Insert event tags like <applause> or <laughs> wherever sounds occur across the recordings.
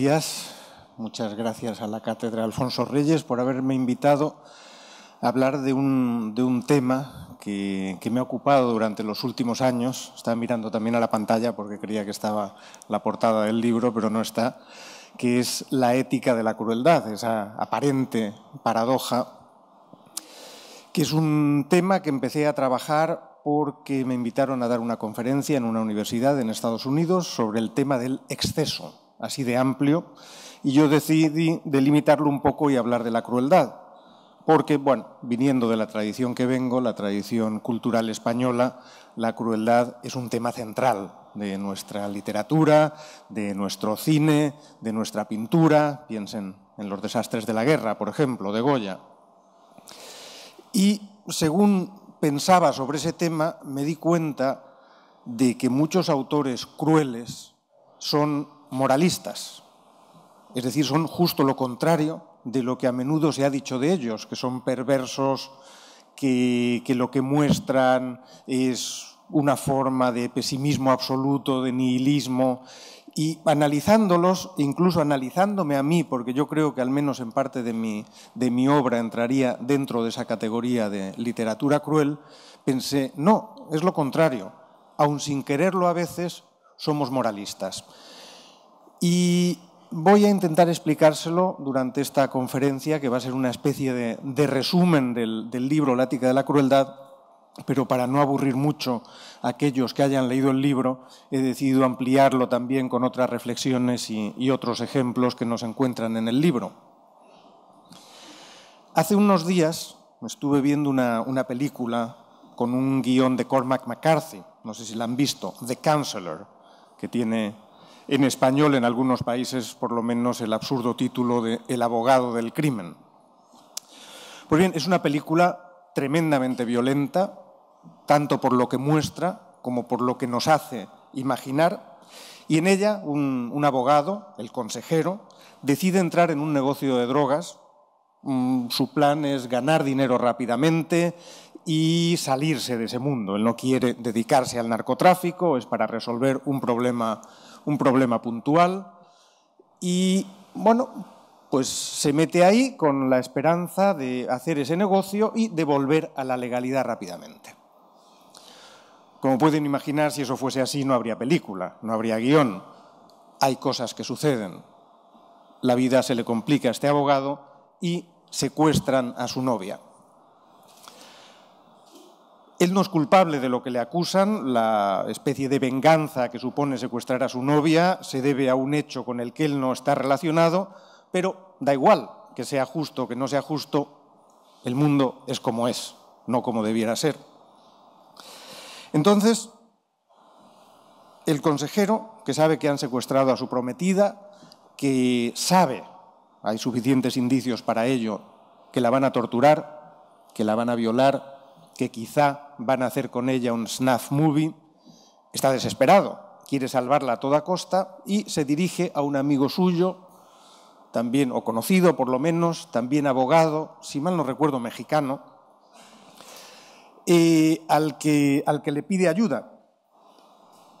días. Muchas gracias a la Cátedra Alfonso Reyes por haberme invitado a hablar de un, tema que, que, me ha ocupado durante los últimos años. Estaba mirando también a la pantalla porque creía que estaba la portada del libro, pero no está, que es la ética de la crueldad, esa aparente paradoja, que es un tema que empecé a trabajar porque me invitaron a dar una conferencia en una universidad en Estados Unidos sobre el tema del exceso así de amplio, y yo decidí delimitarlo un poco y hablar de la crueldad, porque, bueno, viniendo de la tradición que vengo, la tradición cultural española, la crueldad es un tema central de nuestra literatura, de nuestro cine, de nuestra pintura, piensen en los desastres de la guerra, por ejemplo, de Goya. Y según pensaba sobre ese tema, me di cuenta de que muchos autores crueles son moralistas, es decir, son justo lo contrario de lo que a menudo se ha dicho de ellos, que son perversos, que, lo que muestran es una forma de pesimismo absoluto, de nihilismo, y analizándolos, incluso analizándome a mí, porque yo creo que al menos en parte de mi, de mi obra entraría dentro de esa categoría de literatura cruel, pensé, no, es lo contrario, aun sin quererlo a veces somos moralistas. Y voy a intentar explicárselo durante esta conferencia, que va a ser una especie de, resumen del, libro La de la crueldad, pero para no aburrir mucho a aquellos que hayan leído el libro, he decidido ampliarlo también con otras reflexiones y, otros ejemplos que nos encuentran en el libro. Hace unos días estuve viendo una, una película con un guión de Cormac McCarthy, no sé si la han visto, The Counselor, que tiene en español en algunos países por lo menos el absurdo título de El abogado del crimen. Pues bien, es una película tremendamente violenta, tanto por lo que muestra como por lo que nos hace imaginar, y en ella un, un abogado, el consejero, decide entrar en un negocio de drogas. Mm, su plan es ganar dinero rápidamente y salirse de ese mundo. Él no quiere dedicarse al narcotráfico, es para resolver un problema un problema puntual y, bueno, pues se mete ahí con la esperanza de hacer ese negocio y de volver a la legalidad rápidamente. Como pueden imaginar, si eso fuese así, no habría película, no habría guión. Hay cosas que suceden. La vida se le complica a este abogado y secuestran a su novia. Él no es culpable de lo que le acusan, la especie de venganza que supone secuestrar a su novia se debe a un hecho con el que él no está relacionado, pero da igual que sea justo, o que no sea justo, el mundo es como es, no como debiera ser. Entonces, el consejero, que sabe que han secuestrado a su prometida, que sabe, hay suficientes indicios para ello, que la van a torturar, que la van a violar, que quizá van a hacer con ella un snuff movie, está desesperado, quiere salvarla a toda costa y se dirige a un amigo suyo, también, o conocido por lo menos, también abogado, si mal no recuerdo, mexicano, eh, al, que, al que le pide ayuda,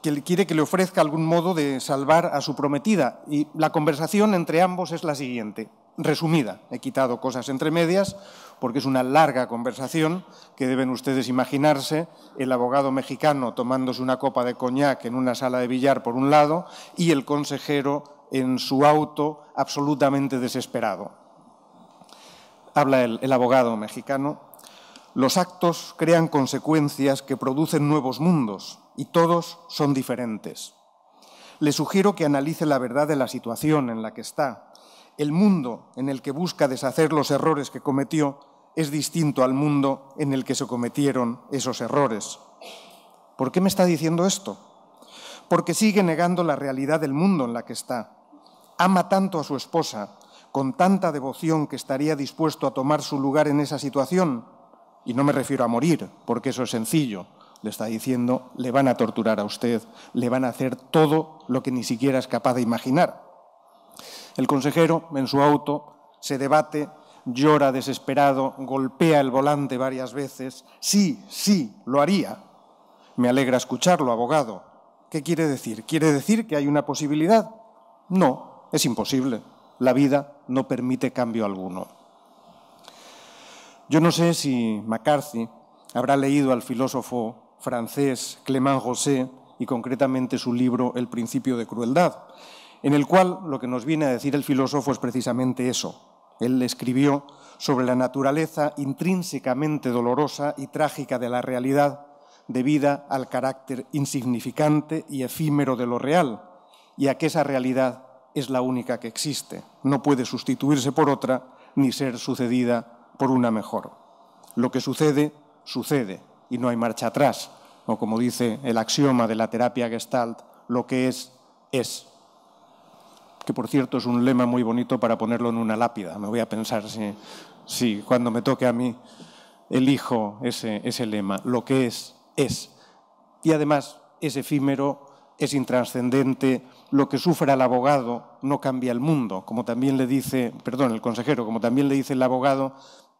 que le quiere que le ofrezca algún modo de salvar a su prometida. Y la conversación entre ambos es la siguiente resumida. He quitado cosas entre medias porque es una larga conversación que deben ustedes imaginarse, el abogado mexicano tomándose una copa de coñac en una sala de billar por un lado y el consejero en su auto absolutamente desesperado. Habla el, abogado mexicano. Los actos crean consecuencias que producen nuevos mundos y todos son diferentes. Le sugiero que analice la verdad de la situación en la que está, el mundo en el que busca deshacer los errores que cometió es distinto al mundo en el que se cometieron esos errores. ¿Por qué me está diciendo esto? Porque sigue negando la realidad del mundo en la que está. Ama tanto a su esposa, con tanta devoción que estaría dispuesto a tomar su lugar en esa situación. Y no me refiero a morir, porque eso es sencillo. Le está diciendo, le van a torturar a usted, le van a hacer todo lo que ni siquiera es capaz de imaginar. El consejero, en su auto, se debate, llora desesperado, golpea el volante varias veces. Sí, sí, lo haría. Me alegra escucharlo, abogado. ¿Qué quiere decir? ¿Quiere decir que hay una posibilidad? No, es imposible. La vida no permite cambio alguno. Yo no sé si McCarthy habrá leído al filósofo francés Clément José y concretamente su libro El principio de crueldad, en el cual lo que nos viene a decir el filósofo es precisamente eso. Él escribió sobre la naturaleza intrínsecamente dolorosa y trágica de la realidad debida al carácter insignificante y efímero de lo real, y a que esa realidad es la única que existe, no puede sustituirse por otra ni ser sucedida por una mejor. Lo que sucede, sucede, y no hay marcha atrás, o como dice el axioma de la terapia gestalt, lo que es, es que por cierto es un lema muy bonito para ponerlo en una lápida. Me voy a pensar si, si cuando me toque a mí elijo ese, ese lema. Lo que es, es. Y además es efímero, es intranscendente, lo que sufra el abogado no cambia el mundo, como también le dice, perdón, el consejero, como también le dice el abogado,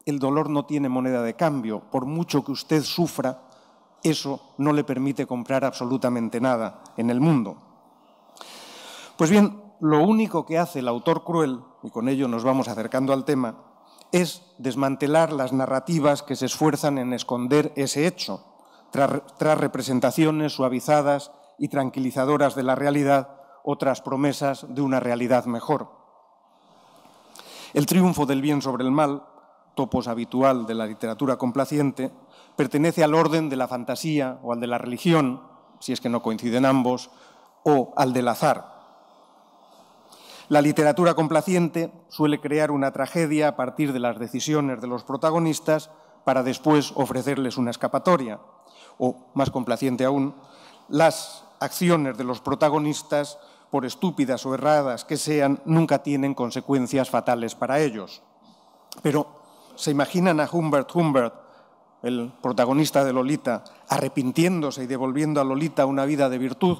el dolor no tiene moneda de cambio, por mucho que usted sufra, eso no le permite comprar absolutamente nada en el mundo. Pues bien, lo único que hace el autor cruel, y con ello nos vamos acercando al tema, es desmantelar las narrativas que se esfuerzan en esconder ese hecho, tras, representaciones suavizadas y tranquilizadoras de la realidad o tras promesas de una realidad mejor. El triunfo del bien sobre el mal, topos habitual de la literatura complaciente, pertenece al orden de la fantasía o al de la religión, si es que no coinciden ambos, o al del azar. La literatura complaciente suele crear una tragedia a partir de las decisiones de los protagonistas para después ofrecerles una escapatoria. O, más complaciente aún, las acciones de los protagonistas, por estúpidas o erradas que sean, nunca tienen consecuencias fatales para ellos. Pero, ¿se imaginan a Humbert Humbert, el protagonista de Lolita, arrepintiéndose y devolviendo a Lolita una vida de virtud?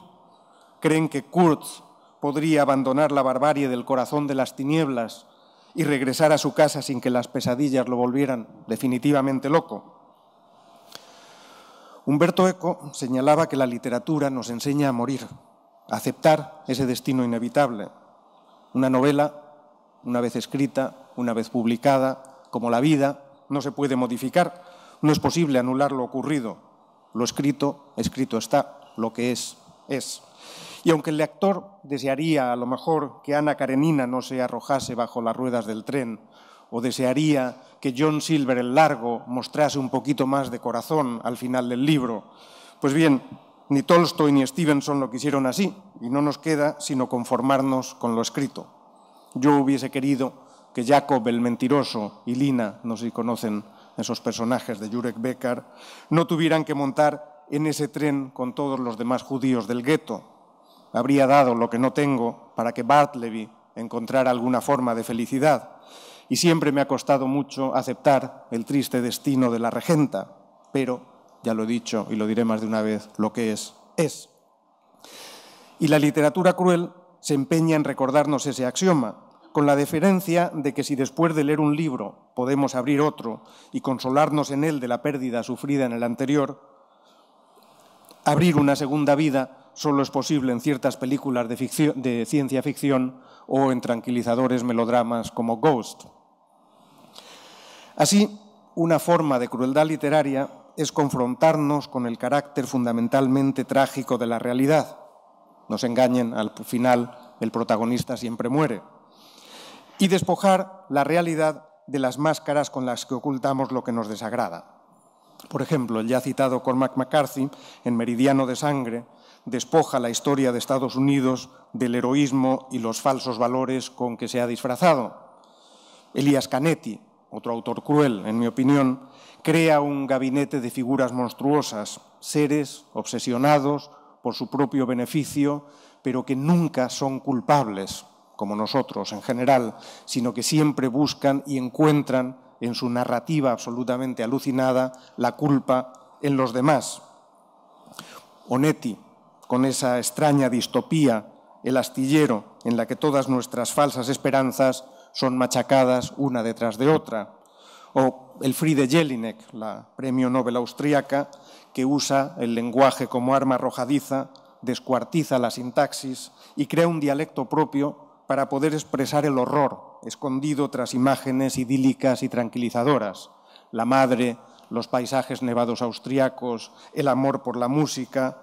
¿Creen que Kurtz podría abandonar la barbarie del corazón de las tinieblas y regresar a su casa sin que las pesadillas lo volvieran definitivamente loco. Humberto Eco señalaba que la literatura nos enseña a morir, a aceptar ese destino inevitable. Una novela, una vez escrita, una vez publicada, como la vida, no se puede modificar, no es posible anular lo ocurrido. Lo escrito, escrito está, lo que es, es. Y aunque el lector desearía a lo mejor que Ana Karenina no se arrojase bajo las ruedas del tren, o desearía que John Silver el Largo mostrase un poquito más de corazón al final del libro, pues bien, ni Tolstoy ni Stevenson lo quisieron así, y no nos queda sino conformarnos con lo escrito. Yo hubiese querido que Jacob el Mentiroso y Lina, no sé si conocen esos personajes de Jurek Becker, no tuvieran que montar en ese tren con todos los demás judíos del gueto, habría dado lo que no tengo para que Bartleby encontrara alguna forma de felicidad, y siempre me ha costado mucho aceptar el triste destino de la regenta, pero, ya lo he dicho y lo diré más de una vez, lo que es, es. Y la literatura cruel se empeña en recordarnos ese axioma, con la deferencia de que si después de leer un libro podemos abrir otro y consolarnos en él de la pérdida sufrida en el anterior, abrir una segunda vida solo es posible en ciertas películas de, de ciencia ficción o en tranquilizadores melodramas como Ghost. Así, una forma de crueldad literaria es confrontarnos con el carácter fundamentalmente trágico de la realidad. Nos engañen, al final el protagonista siempre muere. Y despojar la realidad de las máscaras con las que ocultamos lo que nos desagrada. Por ejemplo, el ya citado Cormac McCarthy en Meridiano de Sangre despoja la historia de Estados Unidos del heroísmo y los falsos valores con que se ha disfrazado. Elías Canetti, otro autor cruel, en mi opinión, crea un gabinete de figuras monstruosas, seres obsesionados por su propio beneficio, pero que nunca son culpables, como nosotros en general, sino que siempre buscan y encuentran en su narrativa absolutamente alucinada la culpa en los demás. Onetti, con esa extraña distopía, el astillero, en la que todas nuestras falsas esperanzas son machacadas una detrás de otra. O el Friede Jelinek, la premio Nobel austríaca, que usa el lenguaje como arma arrojadiza, descuartiza la sintaxis y crea un dialecto propio para poder expresar el horror escondido tras imágenes idílicas y tranquilizadoras. La madre, los paisajes nevados austriacos, el amor por la música,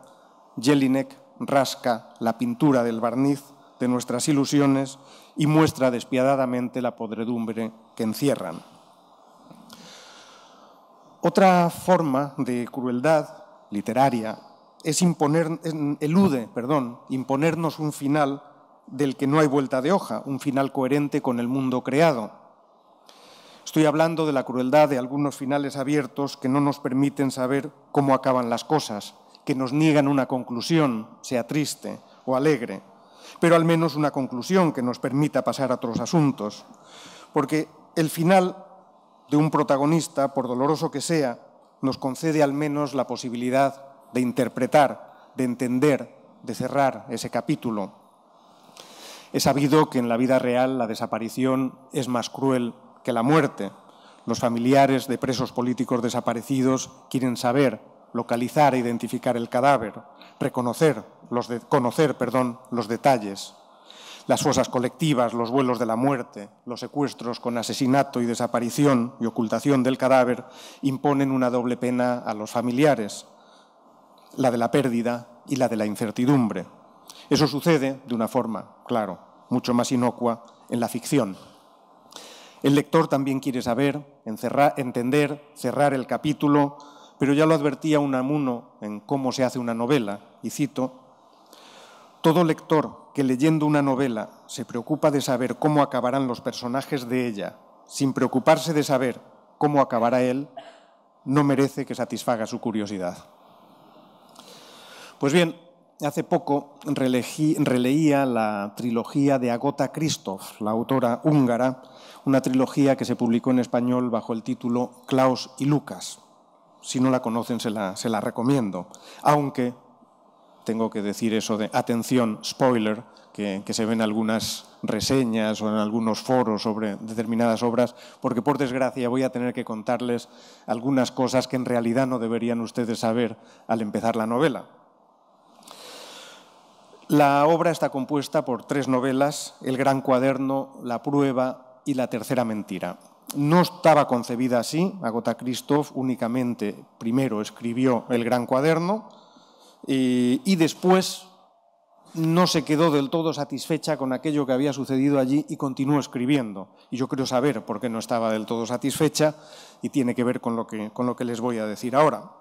Jelinek rasca la pintura del barniz de nuestras ilusiones y muestra despiadadamente la podredumbre que encierran. Otra forma de crueldad literaria es imponer, elude perdón, imponernos un final del que no hay vuelta de hoja, un final coherente con el mundo creado. Estoy hablando de la crueldad de algunos finales abiertos que no nos permiten saber cómo acaban las cosas, que nos niegan una conclusión, sea triste o alegre, pero al menos una conclusión que nos permita pasar a otros asuntos. Porque el final de un protagonista, por doloroso que sea, nos concede al menos la posibilidad de interpretar, de entender, de cerrar ese capítulo. He sabido que en la vida real la desaparición es más cruel que la muerte. Los familiares de presos políticos desaparecidos quieren saber localizar e identificar el cadáver, reconocer los conocer perdón, los detalles, las fosas colectivas, los vuelos de la muerte, los secuestros con asesinato y desaparición y ocultación del cadáver imponen una doble pena a los familiares, la de la pérdida y la de la incertidumbre. Eso sucede de una forma, claro, mucho más inocua en la ficción. El lector también quiere saber, entender, cerrar el capítulo pero ya lo advertía Amuno en Cómo se hace una novela, y cito, Todo lector que leyendo una novela se preocupa de saber cómo acabarán los personajes de ella, sin preocuparse de saber cómo acabará él, no merece que satisfaga su curiosidad. Pues bien, hace poco releía la trilogía de Agota Christoph, la autora húngara, una trilogía que se publicó en español bajo el título Klaus y Lucas. Si no la conocen, se la, recomiendo. Aunque tengo que decir eso de atención, spoiler, que, que, se ven algunas reseñas o en algunos foros sobre determinadas obras, porque por desgracia voy a tener que contarles algunas cosas que en realidad no deberían ustedes saber al empezar la novela. La obra está compuesta por tres novelas, El Gran Cuaderno, La Prueba y La Tercera Mentira no estaba concebida así. Agota Christoph únicamente primero escribió el gran cuaderno y después no se quedó del todo satisfecha con aquello que había sucedido allí y continuó escribiendo. Y yo creo saber por qué no estaba del todo satisfecha y tiene que ver con lo que, con lo que les voy a decir ahora.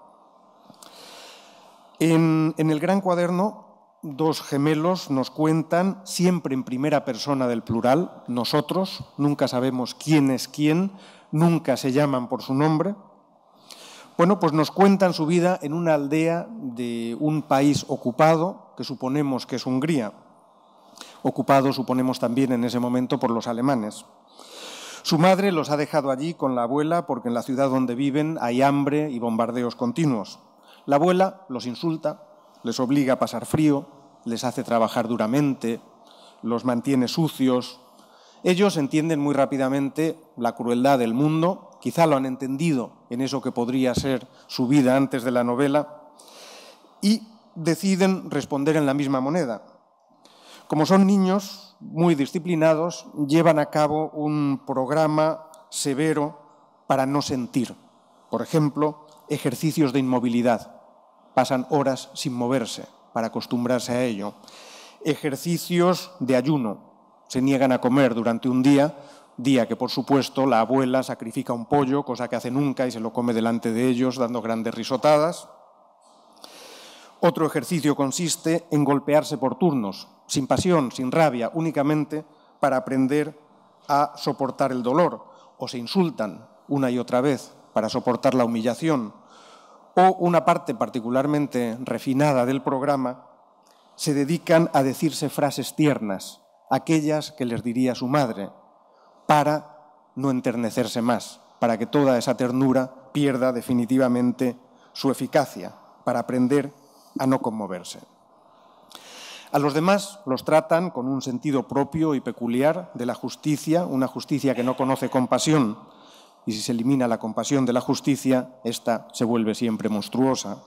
en el gran cuaderno dos gemelos nos cuentan, siempre en primera persona del plural, nosotros, nunca sabemos quién es quién, nunca se llaman por su nombre. Bueno, pues nos cuentan su vida en una aldea de un país ocupado, que suponemos que es Hungría. Ocupado suponemos también en ese momento por los alemanes. Su madre los ha dejado allí con la abuela porque en la ciudad donde viven hay hambre y bombardeos continuos. La abuela los insulta, les obliga a pasar frío, les hace trabajar duramente, los mantiene sucios. Ellos entienden muy rápidamente la crueldad del mundo, quizá lo han entendido en eso que podría ser su vida antes de la novela, y deciden responder en la misma moneda. Como son niños muy disciplinados, llevan a cabo un programa severo para no sentir. Por ejemplo, ejercicios de inmovilidad pasan horas sin moverse para acostumbrarse a ello. Ejercicios de ayuno. Se niegan a comer durante un día, día que por supuesto la abuela sacrifica un pollo, cosa que hace nunca y se lo come delante de ellos dando grandes risotadas. Otro ejercicio consiste en golpearse por turnos, sin pasión, sin rabia, únicamente para aprender a soportar el dolor, o se insultan una y otra vez para soportar la humillación, o una parte particularmente refinada del programa, se dedican a decirse frases tiernas, aquellas que les diría su madre, para no enternecerse más, para que toda esa ternura pierda definitivamente su eficacia, para aprender a no conmoverse. A los demás los tratan con un sentido propio y peculiar de la justicia, una justicia que no conoce compasión, y si se elimina la compasión de la justicia, ésta se vuelve siempre monstruosa.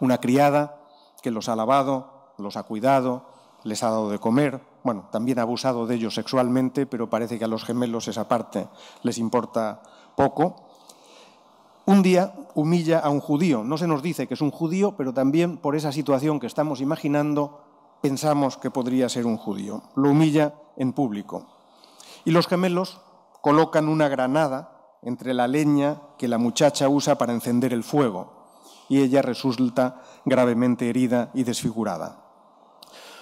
Una criada que los ha lavado, los ha cuidado, les ha dado de comer, bueno, también ha abusado de ellos sexualmente, pero parece que a los gemelos esa parte les importa poco. Un día humilla a un judío, no se nos dice que es un judío, pero también por esa situación que estamos imaginando pensamos que podría ser un judío. Lo humilla en público. Y los gemelos colocan una granada entre la leña que la muchacha usa para encender el fuego y ella resulta gravemente herida y desfigurada.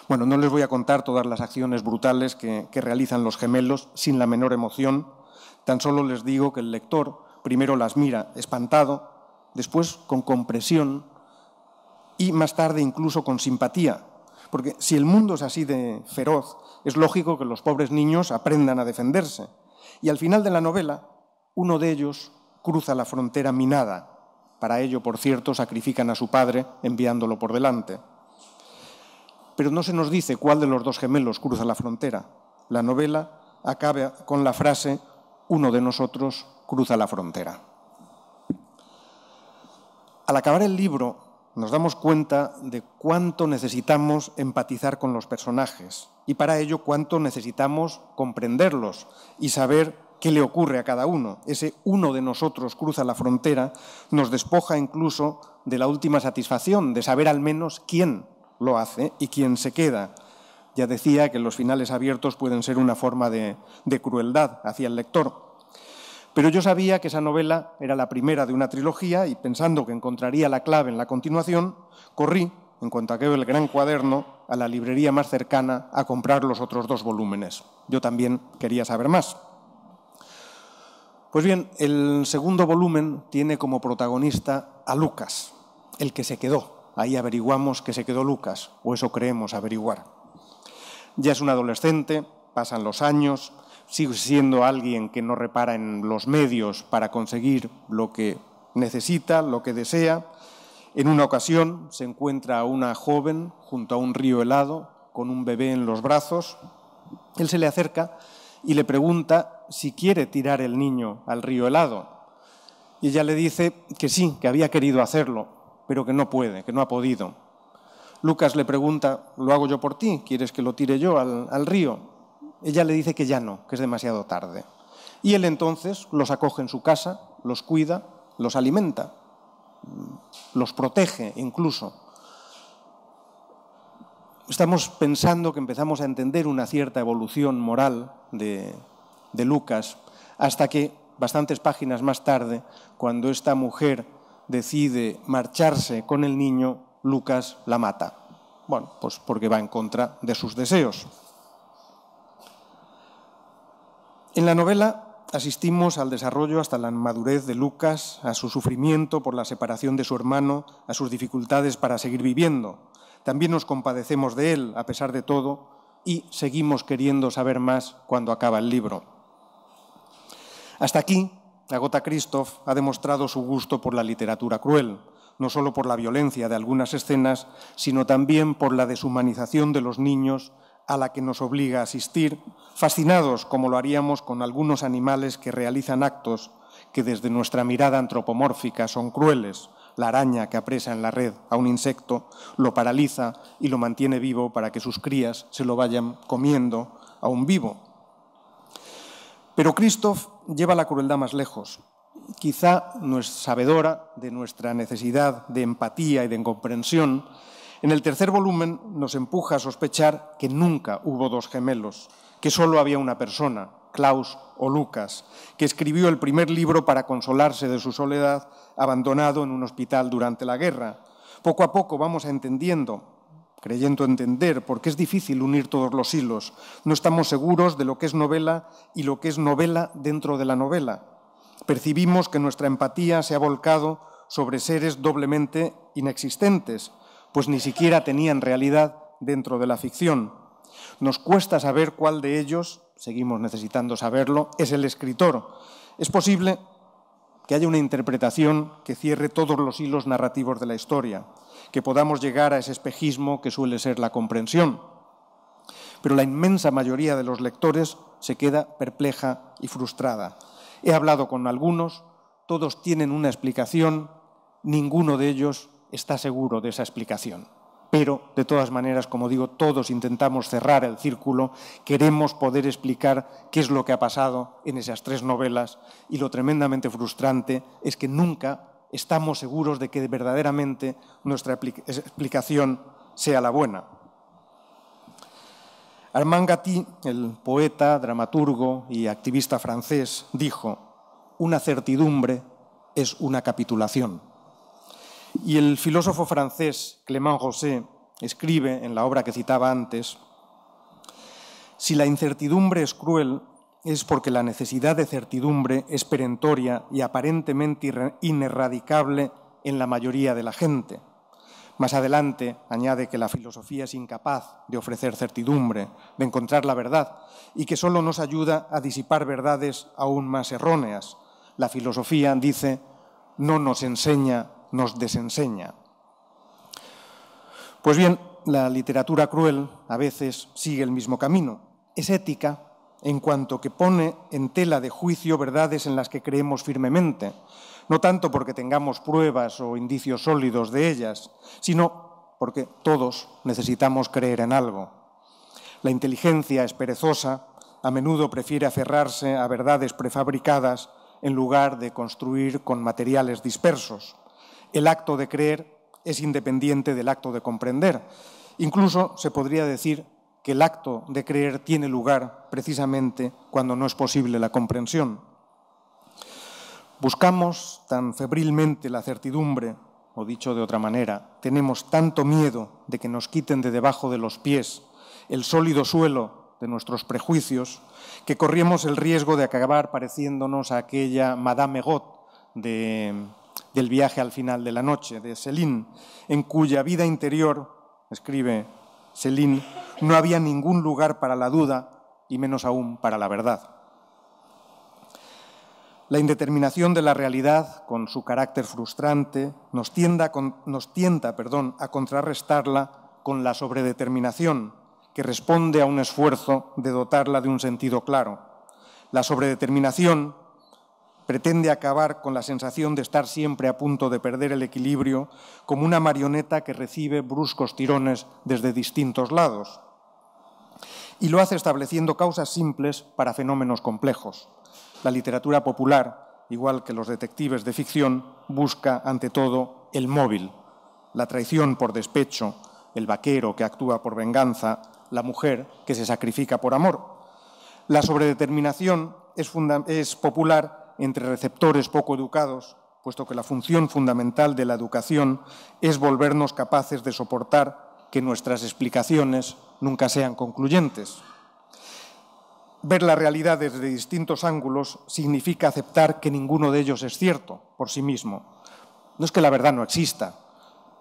Bueno, no les voy a contar todas las acciones brutales que, realizan los gemelos sin la menor emoción, tan solo les digo que el lector primero las mira espantado, después con compresión y más tarde incluso con simpatía, porque si el mundo es así de feroz, es lógico que los pobres niños aprendan a defenderse y al final de la novela, uno de ellos cruza la frontera minada. Para ello, por cierto, sacrifican a su padre enviándolo por delante. Pero no se nos dice cuál de los dos gemelos cruza la frontera. La novela acaba con la frase, uno de nosotros cruza la frontera. Al acabar el libro, nos damos cuenta de cuánto necesitamos empatizar con los personajes y para ello cuánto necesitamos comprenderlos y saber qué le ocurre a cada uno. Ese uno de nosotros cruza la frontera, nos despoja incluso de la última satisfacción, de saber al menos quién lo hace y quién se queda. Ya decía que los finales abiertos pueden ser una forma de, crueldad hacia el lector. Pero yo sabía que esa novela era la primera de una trilogía y pensando que encontraría la clave en la continuación, corrí, en cuanto a aquello el gran cuaderno, a la librería más cercana a comprar los otros dos volúmenes. Yo también quería saber más. Pues bien, el segundo volumen tiene como protagonista a Lucas, el que se quedó. Ahí averiguamos que se quedó Lucas, o eso creemos averiguar. Ya es un adolescente, pasan los años, Sigue siendo alguien que no repara en los medios para conseguir lo que necesita, lo que desea. En una ocasión se encuentra a una joven junto a un río helado con un bebé en los brazos. Él se le acerca y le pregunta si quiere tirar el niño al río helado. Y ella le dice que sí, que había querido hacerlo, pero que no puede, que no ha podido. Lucas le pregunta, ¿lo hago yo por ti? ¿Quieres que lo tire yo al río? Ella le dice que ya no, que es demasiado tarde. Y él entonces los acoge en su casa, los cuida, los alimenta, mm, los protege incluso. Estamos pensando que empezamos a entender una cierta evolución moral de, Lucas, hasta que bastantes páginas más tarde, cuando esta mujer decide marcharse con el niño, Lucas la mata. Bueno, pues porque va en contra de sus deseos. En la novela asistimos al desarrollo hasta la madurez de Lucas, a su sufrimiento por la separación de su hermano, a sus dificultades para seguir viviendo. También nos compadecemos de él, a pesar de todo, y seguimos queriendo saber más cuando acaba el libro. Hasta aquí, Agota Christoph ha demostrado su gusto por la literatura cruel, no solo por la violencia de algunas escenas, sino también por la deshumanización de los niños a la que nos obliga a asistir, fascinados como lo haríamos con algunos animales que realizan actos que desde nuestra mirada antropomórfica son crueles. La araña que apresa en la red a un insecto lo paraliza y lo mantiene vivo para que sus crías se lo vayan comiendo a un vivo. Pero Christoph lleva la crueldad más lejos. Quizá no es sabedora de nuestra necesidad de empatía y de comprensión, en el tercer volumen nos empuja a sospechar que nunca hubo dos gemelos, que solo había una persona, Klaus o Lucas, que escribió el primer libro para consolarse de su soledad, abandonado en un hospital durante la guerra. Poco a poco vamos entendiendo, creyendo entender, porque es difícil unir todos los hilos. No estamos seguros de lo que es novela y lo que es novela dentro de la novela. Percibimos que nuestra empatía se ha volcado sobre seres doblemente inexistentes, pues ni siquiera tenían realidad dentro de la ficción. Nos cuesta saber cuál de ellos, seguimos necesitando saberlo, es el escritor. Es posible que haya una interpretación que cierre todos los hilos narrativos de la historia, que podamos llegar a ese espejismo que suele ser la comprensión. Pero la inmensa mayoría de los lectores se queda perpleja y frustrada. He hablado con algunos, todos tienen una explicación, ninguno de ellos está seguro de esa explicación. Pero, de todas maneras, como digo, todos intentamos cerrar el círculo, queremos poder explicar qué es lo que ha pasado en esas tres novelas y lo tremendamente frustrante es que nunca estamos seguros de que verdaderamente nuestra explicación sea la buena. Armand Gatti, el poeta, dramaturgo y activista francés, dijo, una certidumbre es una capitulación. Y el filósofo francés Clément José escribe en la obra que citaba antes, si la incertidumbre es cruel, es porque la necesidad de certidumbre es perentoria y aparentemente inerradicable en la mayoría de la gente. Más adelante añade que la filosofía es incapaz de ofrecer certidumbre, de encontrar la verdad, y que solo nos ayuda a disipar verdades aún más erróneas. La filosofía, dice, no nos enseña nos desenseña. Pues bien, la literatura cruel a veces sigue el mismo camino. Es ética en cuanto que pone en tela de juicio verdades en las que creemos firmemente, no tanto porque tengamos pruebas o indicios sólidos de ellas, sino porque todos necesitamos creer en algo. La inteligencia es perezosa, a menudo prefiere aferrarse a verdades prefabricadas en lugar de construir con materiales dispersos. El acto de creer es independiente del acto de comprender. Incluso se podría decir que el acto de creer tiene lugar precisamente cuando no es posible la comprensión. Buscamos tan febrilmente la certidumbre, o dicho de otra manera, tenemos tanto miedo de que nos quiten de debajo de los pies el sólido suelo de nuestros prejuicios, que corrimos el riesgo de acabar pareciéndonos a aquella Madame God de del viaje al final de la noche de Céline, en cuya vida interior, escribe Céline, no había ningún lugar para la duda y menos aún para la verdad. La indeterminación de la realidad, con su carácter frustrante, nos, tienta a contrarrestarla con la sobredeterminación, que responde a un esfuerzo de dotarla de un sentido claro. La sobredeterminación pretende acabar con la sensación de estar siempre a punto de perder el equilibrio como una marioneta que recibe bruscos tirones desde distintos lados. Y lo hace estableciendo causas simples para fenómenos complejos. La literatura popular, igual que los detectives de ficción, busca ante todo el móvil, la traición por despecho, el vaquero que actúa por venganza, la mujer que se sacrifica por amor. La sobredeterminación es, popular entre receptores poco educados, puesto que la función fundamental de la educación es volvernos capaces de soportar que nuestras explicaciones nunca sean concluyentes. Ver la realidad desde distintos ángulos significa aceptar que ninguno de ellos es cierto por sí mismo. No es que la verdad no exista,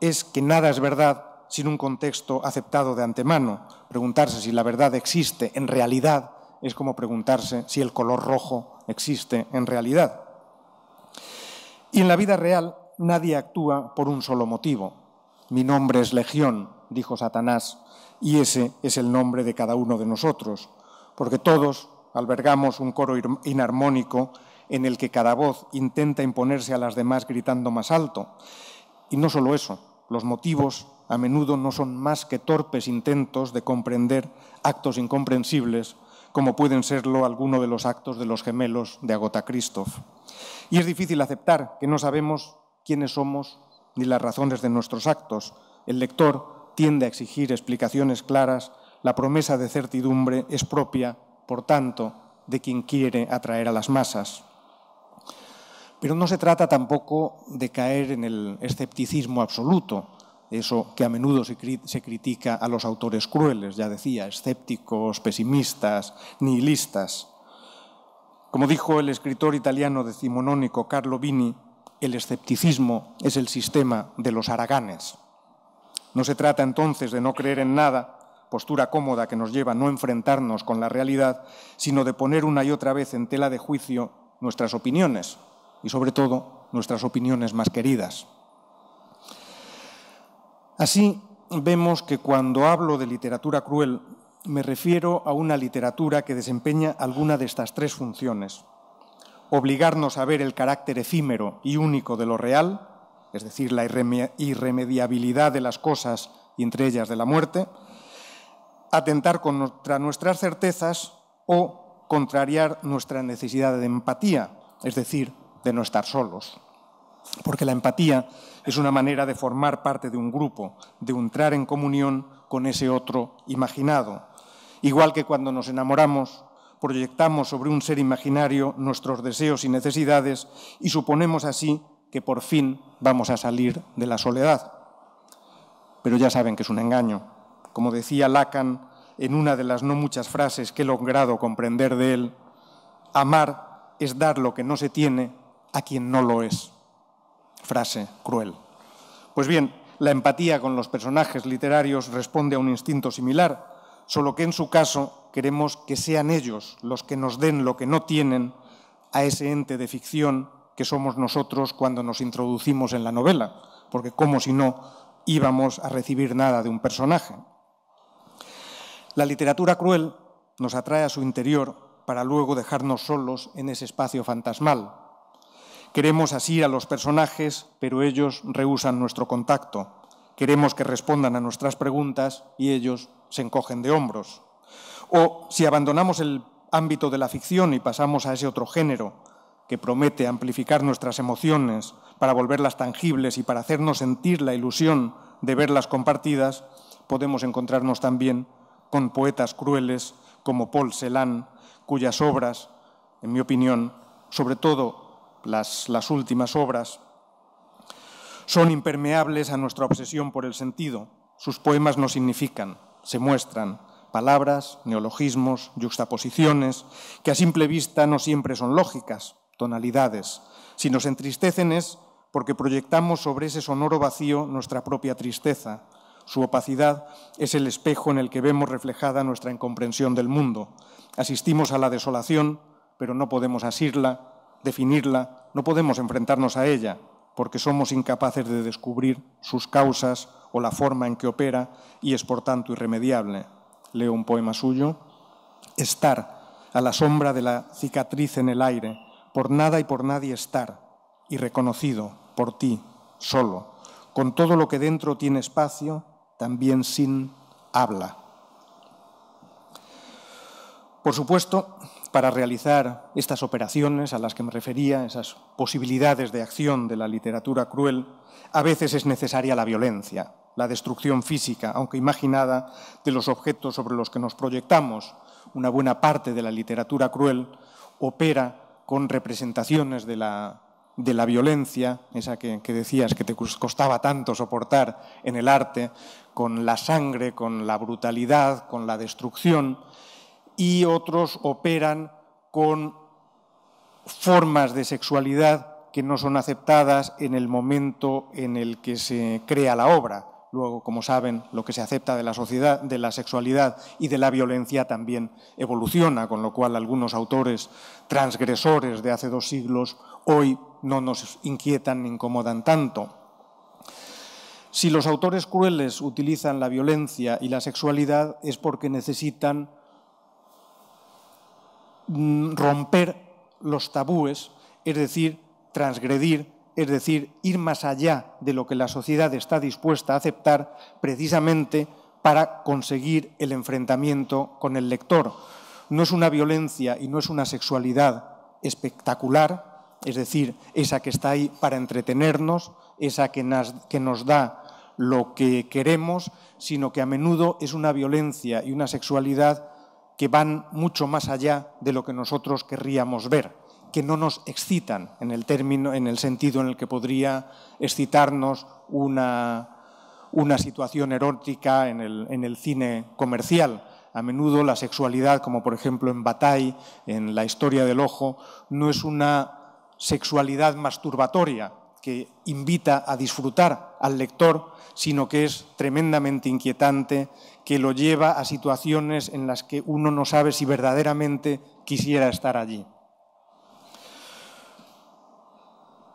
es que nada es verdad sin un contexto aceptado de antemano. Preguntarse si la verdad existe en realidad es como preguntarse si el color rojo existe en realidad. Y en la vida real nadie actúa por un solo motivo. Mi nombre es Legión, dijo Satanás, y ese es el nombre de cada uno de nosotros, porque todos albergamos un coro inarmónico en el que cada voz intenta imponerse a las demás gritando más alto. Y no solo eso, los motivos a menudo no son más que torpes intentos de comprender actos incomprensibles como pueden serlo algunos de los actos de los gemelos de Agota Christoph. Y es difícil aceptar que no sabemos quiénes somos ni las razones de nuestros actos. El lector tiende a exigir explicaciones claras, la promesa de certidumbre es propia, por tanto, de quien quiere atraer a las masas. Pero no se trata tampoco de caer en el escepticismo absoluto, eso que a menudo se, critica a los autores crueles, ya decía, escépticos, pesimistas, nihilistas. Como dijo el escritor italiano decimonónico Carlo Vini, el escepticismo es el sistema de los haraganes. No se trata entonces de no creer en nada, postura cómoda que nos lleva a no enfrentarnos con la realidad, sino de poner una y otra vez en tela de juicio nuestras opiniones y sobre todo nuestras opiniones más queridas. Así vemos que cuando hablo de literatura cruel me refiero a una literatura que desempeña alguna de estas tres funciones. Obligarnos a ver el carácter efímero y único de lo real, es decir, la irremediabilidad de las cosas y entre ellas de la muerte, atentar contra nuestras certezas o contrariar nuestra necesidad de empatía, es decir, de no estar solos porque la empatía es una manera de formar parte de un grupo, de entrar en comunión con ese otro imaginado. Igual que cuando nos enamoramos, proyectamos sobre un ser imaginario nuestros deseos y necesidades y suponemos así que por fin vamos a salir de la soledad. Pero ya saben que es un engaño. Como decía Lacan en una de las no muchas frases que he logrado comprender de él, amar es dar lo que no se tiene a quien no lo es frase cruel. Pues bien, la empatía con los personajes literarios responde a un instinto similar, solo que en su caso queremos que sean ellos los que nos den lo que no tienen a ese ente de ficción que somos nosotros cuando nos introducimos en la novela, porque como si no íbamos a recibir nada de un personaje. La literatura cruel nos atrae a su interior para luego dejarnos solos en ese espacio fantasmal, Queremos así a los personajes, pero ellos rehusan nuestro contacto. Queremos que respondan a nuestras preguntas y ellos se encogen de hombros. O si abandonamos el ámbito de la ficción y pasamos a ese otro género que promete amplificar nuestras emociones para volverlas tangibles y para hacernos sentir la ilusión de verlas compartidas, podemos encontrarnos también con poetas crueles como Paul Celan, cuyas obras, en mi opinión, sobre todo las, últimas obras, son impermeables a nuestra obsesión por el sentido. Sus poemas no significan, se muestran, palabras, neologismos, juxtaposiciones, que a simple vista no siempre son lógicas, tonalidades. Si nos entristecen es porque proyectamos sobre ese sonoro vacío nuestra propia tristeza. Su opacidad es el espejo en el que vemos reflejada nuestra incomprensión del mundo. Asistimos a la desolación, pero no podemos asirla definirla, no podemos enfrentarnos a ella, porque somos incapaces de descubrir sus causas o la forma en que opera y es por tanto irremediable. Leo un poema suyo. Estar a la sombra de la cicatriz en el aire, por nada y por nadie estar, y reconocido por ti, solo, con todo lo que dentro tiene espacio, también sin habla. Por supuesto, para realizar estas operaciones a las que me refería, esas posibilidades de acción de la literatura cruel, a veces es necesaria la violencia, la destrucción física, aunque imaginada, de los objetos sobre los que nos proyectamos. Una buena parte de la literatura cruel opera con representaciones de la, violencia, esa que, que decías que te costaba tanto soportar en el arte, con la sangre, con la brutalidad, con la destrucción y otros operan con formas de sexualidad que no son aceptadas en el momento en el que se crea la obra. Luego, como saben, lo que se acepta de la sociedad, de la sexualidad y de la violencia también evoluciona, con lo cual algunos autores transgresores de hace dos siglos hoy no nos inquietan ni incomodan tanto. Si los autores crueles utilizan la violencia y la sexualidad es porque necesitan Mm, romper los tabúes, es decir, transgredir, es decir, ir más allá de lo que la sociedad está dispuesta a aceptar precisamente para conseguir el enfrentamiento con el lector. No es una violencia y no es una sexualidad espectacular, es decir, esa que está ahí para entretenernos, esa que nos, da lo que queremos, sino que a menudo es una violencia y una sexualidad que van mucho más allá de lo que nosotros querríamos ver, que no nos excitan en el término, en el sentido en el que podría excitarnos una, situación erótica en el, en el cine comercial. A menudo la sexualidad, como por ejemplo en Bataille, en La historia del ojo, no es una sexualidad masturbatoria, que invita a disfrutar al lector, sino que es tremendamente inquietante, que lo lleva a situaciones en las que uno no sabe si verdaderamente quisiera estar allí.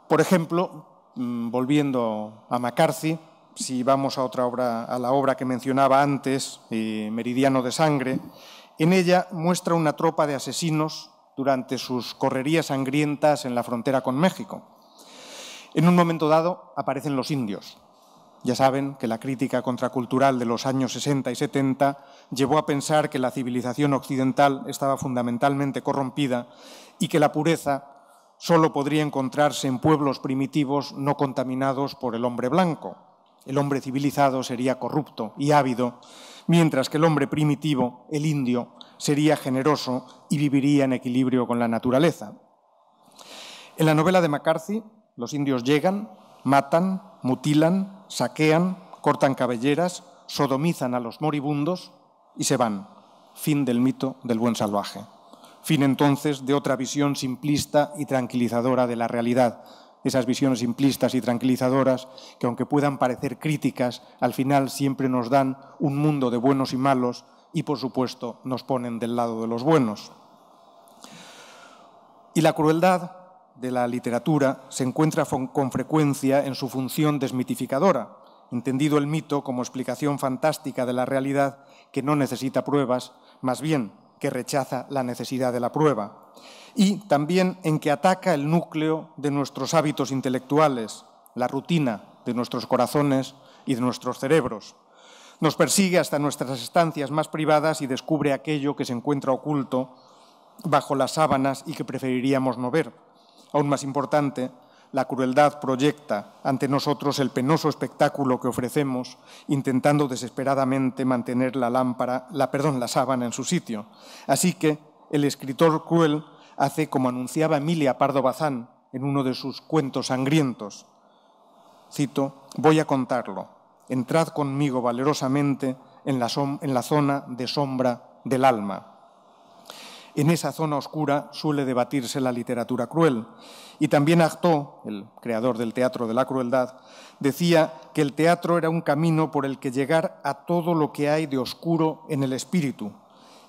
Por ejemplo, mm, volviendo a McCarthy, si vamos a, otra obra, a la obra que mencionaba antes, eh, Meridiano de Sangre, en ella muestra una tropa de asesinos durante sus correrías sangrientas en la frontera con México en un momento dado aparecen los indios. Ya saben que la crítica contracultural de los años 60 y 70 llevó a pensar que la civilización occidental estaba fundamentalmente corrompida y que la pureza solo podría encontrarse en pueblos primitivos no contaminados por el hombre blanco. El hombre civilizado sería corrupto y ávido, mientras que el hombre primitivo, el indio, sería generoso y viviría en equilibrio con la naturaleza. En la novela de McCarthy, los indios llegan, matan, mutilan, saquean, cortan cabelleras, sodomizan a los moribundos y se van. Fin del mito del buen salvaje. Fin entonces de otra visión simplista y tranquilizadora de la realidad. Esas visiones simplistas y tranquilizadoras que aunque puedan parecer críticas, al final siempre nos dan un mundo de buenos y malos y por supuesto nos ponen del lado de los buenos. Y la crueldad de la literatura se encuentra con frecuencia en su función desmitificadora, entendido el mito como explicación fantástica de la realidad que no necesita pruebas, más bien que rechaza la necesidad de la prueba, y también en que ataca el núcleo de nuestros hábitos intelectuales, la rutina de nuestros corazones y de nuestros cerebros. Nos persigue hasta nuestras estancias más privadas y descubre aquello que se encuentra oculto bajo las sábanas y que preferiríamos no ver, Aún más importante, la crueldad proyecta ante nosotros el penoso espectáculo que ofrecemos, intentando desesperadamente mantener la lámpara, la, perdón, la sábana en su sitio. Así que el escritor cruel hace como anunciaba Emilia Pardo Bazán en uno de sus cuentos sangrientos. Cito, voy a contarlo. Entrad conmigo valerosamente en la, en la zona de sombra del alma en esa zona oscura suele debatirse la literatura cruel. Y también Artaud, el creador del teatro de la crueldad, decía que el teatro era un camino por el que llegar a todo lo que hay de oscuro en el espíritu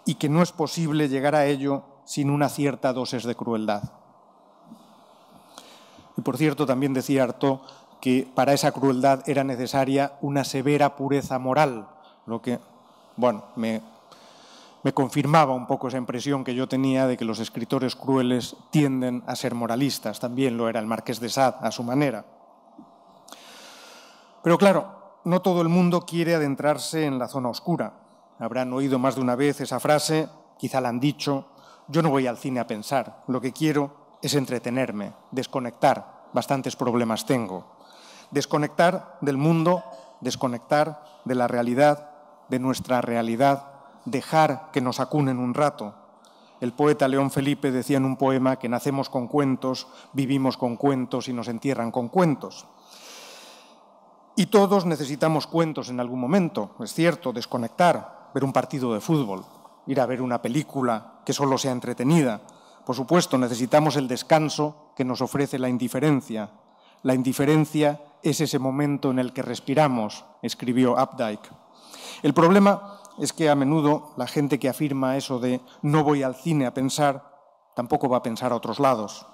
y que no es posible llegar a ello sin una cierta dosis de crueldad. Y por cierto, también decía Artaud que para esa crueldad era necesaria una severa pureza moral, lo que, bueno, me me confirmaba un poco esa impresión que yo tenía de que los escritores crueles tienden a ser moralistas. También lo era el marqués de Sade a su manera. Pero claro, no todo el mundo quiere adentrarse en la zona oscura. Habrán oído más de una vez esa frase, quizá la han dicho, yo no voy al cine a pensar, lo que quiero es entretenerme, desconectar, bastantes problemas tengo. Desconectar del mundo, desconectar de la realidad, de nuestra realidad dejar que nos acunen un rato. El poeta León Felipe decía en un poema que nacemos con cuentos, vivimos con cuentos y nos entierran con cuentos. Y todos necesitamos cuentos en algún momento, es cierto, desconectar, ver un partido de fútbol, ir a ver una película que solo sea entretenida. Por supuesto, necesitamos el descanso que nos ofrece la indiferencia. La indiferencia es ese momento en el que respiramos, escribió Updike. El problema es que a menudo la gente que afirma eso de no voy al cine a pensar, tampoco va a pensar a otros lados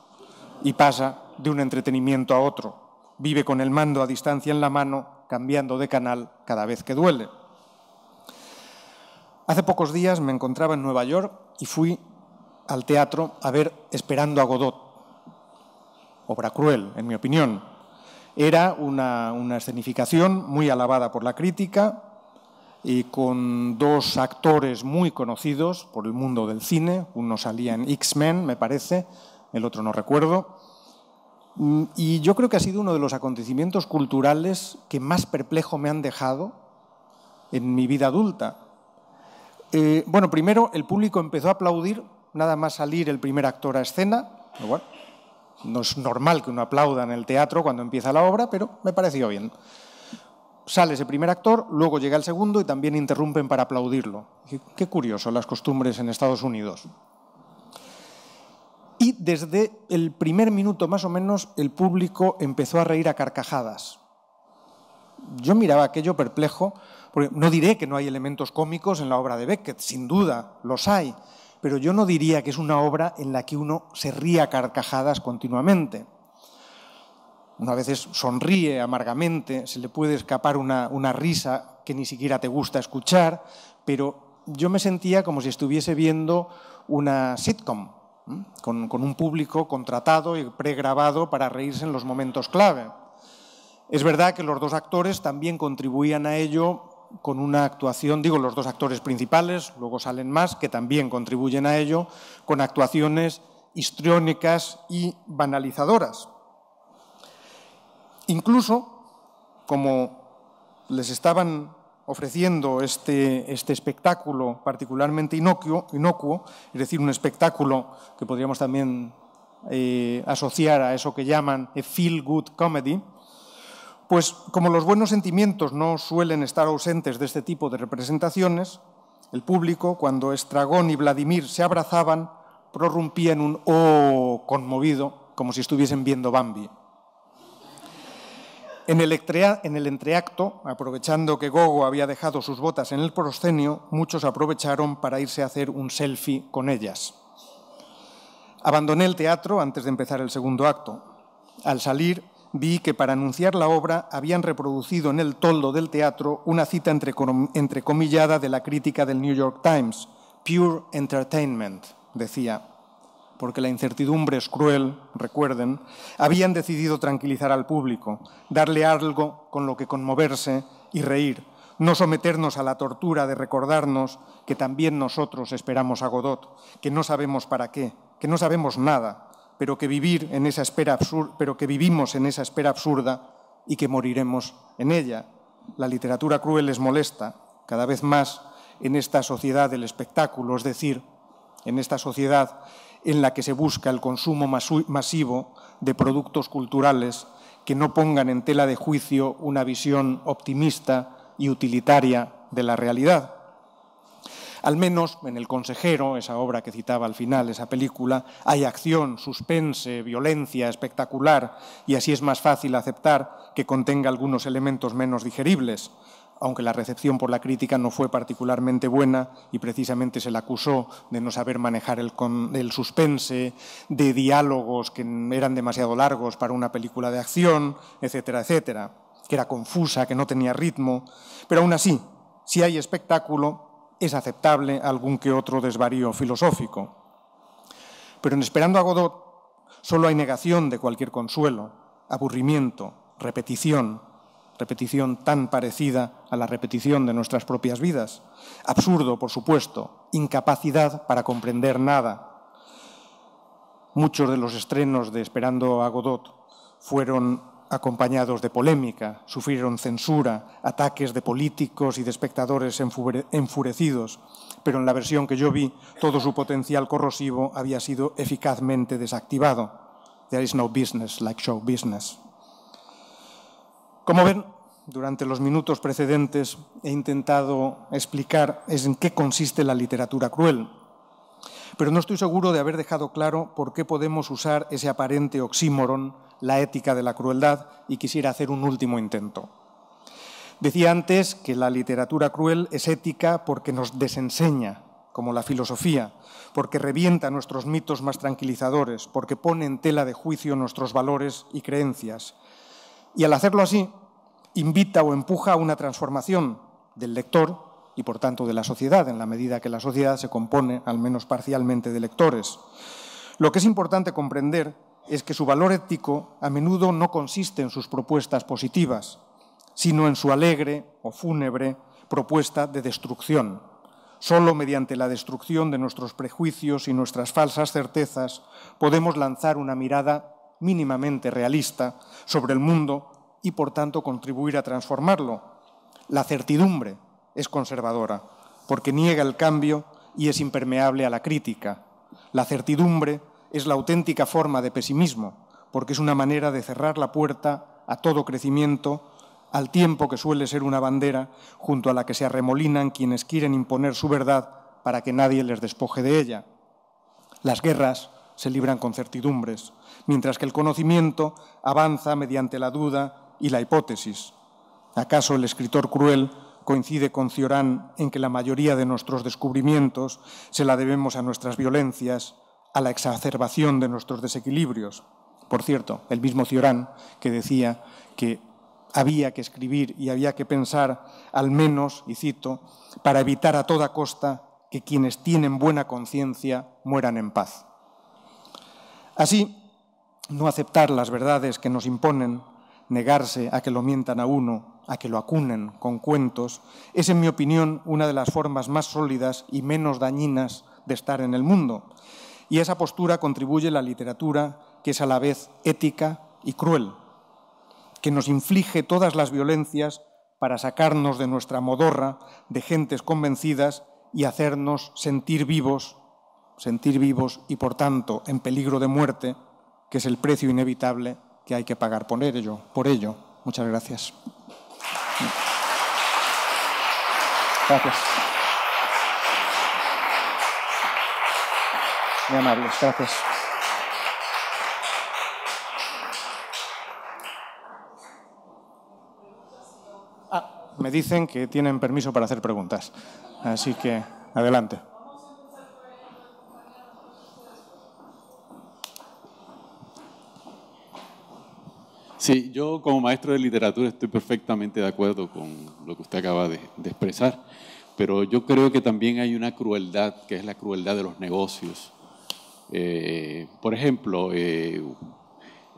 y pasa de un entretenimiento a otro. Vive con el mando a distancia en la mano, cambiando de canal cada vez que duele. Hace pocos días me encontraba en Nueva York y fui al teatro a ver Esperando a Godot, obra cruel, en mi opinión. Era una, una escenificación muy alabada por la crítica, y con dos actores muy conocidos por el mundo del cine. Uno salía en X-Men, me parece, el otro no recuerdo. Mm, y yo creo que ha sido uno de los acontecimientos culturales que más perplejo me han dejado en mi vida adulta. Eh, bueno, primero el público empezó a aplaudir, nada más salir el primer actor a escena. no es normal que uno aplauda en el teatro cuando empieza la obra, pero me pareció bien sale ese primer actor, luego llega el segundo y también interrumpen para aplaudirlo. Qué curioso las costumbres en Estados Unidos. Y desde el primer minuto más o menos el público empezó a reír a carcajadas. Yo miraba aquello perplejo, porque no diré que no hay elementos cómicos en la obra de Beckett, sin duda, los hay, pero yo no diría que es una obra en la que uno se ría a carcajadas continuamente a veces sonríe amargamente, se le puede escapar una, risa que ni siquiera te gusta escuchar, pero yo me sentía como si estuviese viendo una sitcom, con, con, un público contratado y pregrabado para reírse en los momentos clave. Es verdad que los dos actores también contribuían a ello con una actuación, digo, los dos actores principales, luego salen más, que también contribuyen a ello, con actuaciones histriónicas y banalizadoras. Incluso, como les estaban ofreciendo este, este, espectáculo particularmente inocuo, inocuo, es decir, un espectáculo que podríamos también eh, asociar a eso que llaman a feel good comedy, pues como los buenos sentimientos no suelen estar ausentes de este tipo de representaciones, el público, cuando Estragón y Vladimir se abrazaban, prorrumpía en un oh conmovido, como si estuviesen viendo Bambi. En el, entreacto, aprovechando que Gogo había dejado sus botas en el proscenio, muchos aprovecharon para irse a hacer un selfie con ellas. Abandoné el teatro antes de empezar el segundo acto. Al salir, vi que para anunciar la obra habían reproducido en el toldo del teatro una cita entrecomillada de la crítica del New York Times, Pure Entertainment, decía porque la incertidumbre es cruel, recuerden, habían decidido tranquilizar al público, darle algo con lo que conmoverse y reír, no someternos a la tortura de recordarnos que también nosotros esperamos a Godot, que no sabemos para qué, que no sabemos nada, pero que, vivir en esa espera absurda, pero que vivimos en esa espera absurda y que moriremos en ella. La literatura cruel les molesta, cada vez más en esta sociedad del espectáculo, es decir, en esta sociedad en la que se busca el consumo masivo de productos culturales que no pongan en tela de juicio una visión optimista y utilitaria de la realidad. Al menos en El Consejero, esa obra que citaba al final, esa película, hay acción, suspense, violencia, espectacular, y así es más fácil aceptar que contenga algunos elementos menos digeribles aunque la recepción por la crítica no fue particularmente buena y precisamente se le acusó de no saber manejar el, el suspense, de diálogos que eran demasiado largos para una película de acción, etcétera, etcétera, que era confusa, que no tenía ritmo, pero aún así, si hay espectáculo, es aceptable algún que otro desvarío filosófico. Pero en Esperando a Godot solo hay negación de cualquier consuelo, aburrimiento, repetición, repetición tan parecida a la repetición de nuestras propias vidas. Absurdo, por supuesto, incapacidad para comprender nada. Muchos de los estrenos de Esperando a Godot fueron acompañados de polémica, sufrieron censura, ataques de políticos y de espectadores enfurecidos, pero en la versión que yo vi todo su potencial corrosivo había sido eficazmente desactivado. There is no business like show business. Como ven, durante los minutos precedentes he intentado explicar en qué consiste la literatura cruel, pero no estoy seguro de haber dejado claro por qué podemos usar ese aparente oxímoron, la ética de la crueldad, y quisiera hacer un último intento. Decía antes que la literatura cruel es ética porque nos desenseña, como la filosofía, porque revienta nuestros mitos más tranquilizadores, porque pone en tela de juicio nuestros valores y creencias, y al hacerlo así, invita o empuja a una transformación del lector y por tanto de la sociedad, en la medida que la sociedad se compone, al menos parcialmente, de lectores. Lo que es importante comprender es que su valor ético a menudo no consiste en sus propuestas positivas, sino en su alegre o fúnebre propuesta de destrucción. Solo mediante la destrucción de nuestros prejuicios y nuestras falsas certezas podemos lanzar una mirada mínimamente realista sobre el mundo y por tanto contribuir a transformarlo. La certidumbre es conservadora porque niega el cambio y es impermeable a la crítica. La certidumbre es la auténtica forma de pesimismo porque es una manera de cerrar la puerta a todo crecimiento al tiempo que suele ser una bandera junto a la que se arremolinan quienes quieren imponer su verdad para que nadie les despoje de ella. Las guerras se libran con certidumbres, mientras que el conocimiento avanza mediante la duda y la hipótesis. ¿Acaso el escritor cruel coincide con Ciorán en que la mayoría de nuestros descubrimientos se la debemos a nuestras violencias, a la exacerbación de nuestros desequilibrios? Por cierto, el mismo Ciorán que decía que había que escribir y había que pensar, al menos, y cito, para evitar a toda costa que quienes tienen buena conciencia mueran en paz. Así, no aceptar las verdades que nos imponen, negarse a que lo mientan a uno, a que lo acunen con cuentos, es en mi opinión una de las formas más sólidas y menos dañinas de estar en el mundo. Y esa postura contribuye la literatura, que es a la vez ética y cruel, que nos inflige todas las violencias para sacarnos de nuestra modorra de gentes convencidas y hacernos sentir vivos, sentir vivos y por tanto en peligro de muerte, que es el precio inevitable que hay que pagar por ello. Por ello. Muchas gracias. Gracias. Muy amables, gracias. Ah, me dicen que tienen permiso para hacer preguntas, así que adelante. Sí, yo como maestro de literatura estoy perfectamente de acuerdo con lo que usted acaba de, expresar, pero yo creo que también hay una crueldad, que es la crueldad de los negocios. Eh, por ejemplo, eh,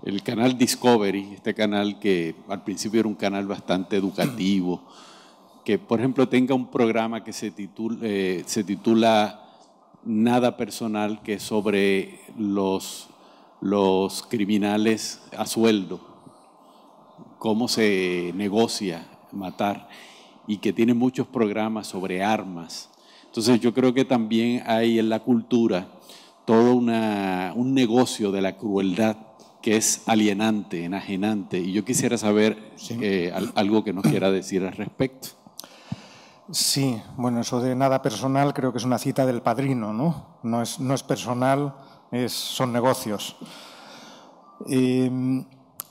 el canal Discovery, este canal que al principio era un canal bastante educativo, <clears throat> que por ejemplo tenga un programa que se eh, titula, Nada Personal, que es sobre los criminales a sueldo cómo se negocia matar y que tiene muchos programas sobre armas. Entonces yo creo que también hay en la cultura todo un negocio de la crueldad que es alienante, enajenante. Y yo quisiera saber eh, algo que nos quiera decir al respecto. Sí, bueno, eso de nada personal creo que es una cita del padrino, ¿no? No es, no es personal, son negocios.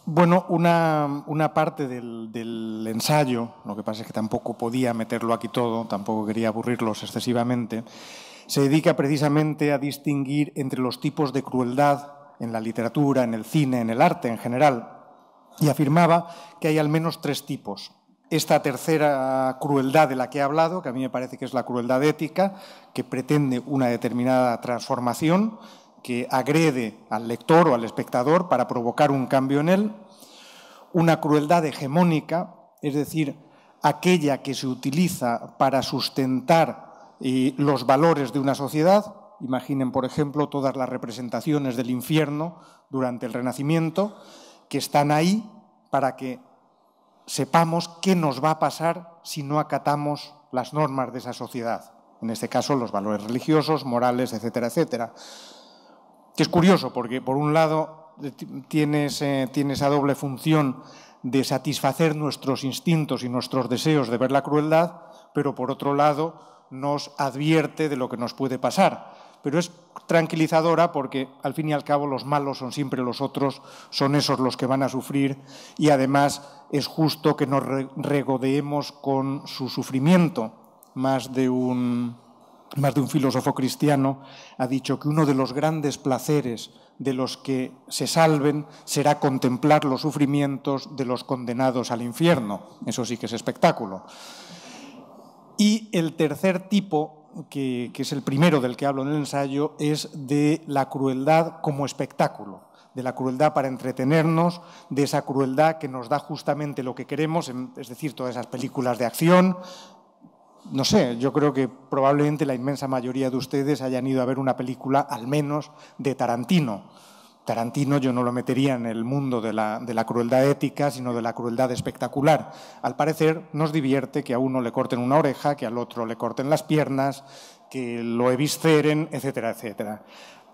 Bueno, una, parte del, del, ensayo, lo que pasa es que tampoco podía meterlo aquí todo, tampoco quería aburrirlos excesivamente, se dedica precisamente a distinguir entre los tipos de crueldad en la literatura, en el cine, en el arte en general, y afirmaba que hay al menos tres tipos. Esta tercera crueldad de la que he hablado, que a mí me parece que es la crueldad ética, que pretende una determinada transformación, que agrede al lector o al espectador para provocar un cambio en él, una crueldad hegemónica, es decir, aquella que se utiliza para sustentar eh, los valores de una sociedad. Imaginen, por ejemplo, todas las representaciones del infierno durante el Renacimiento, que están ahí para que sepamos qué nos va a pasar si no acatamos las normas de esa sociedad. En este caso, los valores religiosos, morales, etcétera, etcétera que es curioso porque por un lado eh, tiene esa doble función de satisfacer nuestros instintos y nuestros deseos de ver la crueldad, pero por otro lado nos advierte de lo que nos puede pasar. Pero es tranquilizadora porque al fin y al cabo los malos son siempre los otros, son esos los que van a sufrir y además es justo que nos regodeemos con su sufrimiento. Más de un más de un filósofo cristiano ha dicho que uno de los grandes placeres de los que se salven será contemplar los sufrimientos de los condenados al infierno. Eso sí que es espectáculo. Y el tercer tipo, que, es el primero del que hablo en el ensayo, es de la crueldad como espectáculo de la crueldad para entretenernos, de esa crueldad que nos da justamente lo que queremos, es decir, todas esas películas de acción, no sé, yo creo que probablemente la inmensa mayoría de ustedes hayan ido a ver una película, al menos, de Tarantino. Tarantino yo no lo metería en el mundo de la, crueldad ética, sino de la crueldad espectacular. Al parecer nos divierte que a uno le corten una oreja, que al otro le corten las piernas, que lo evisceren, etcétera, etcétera.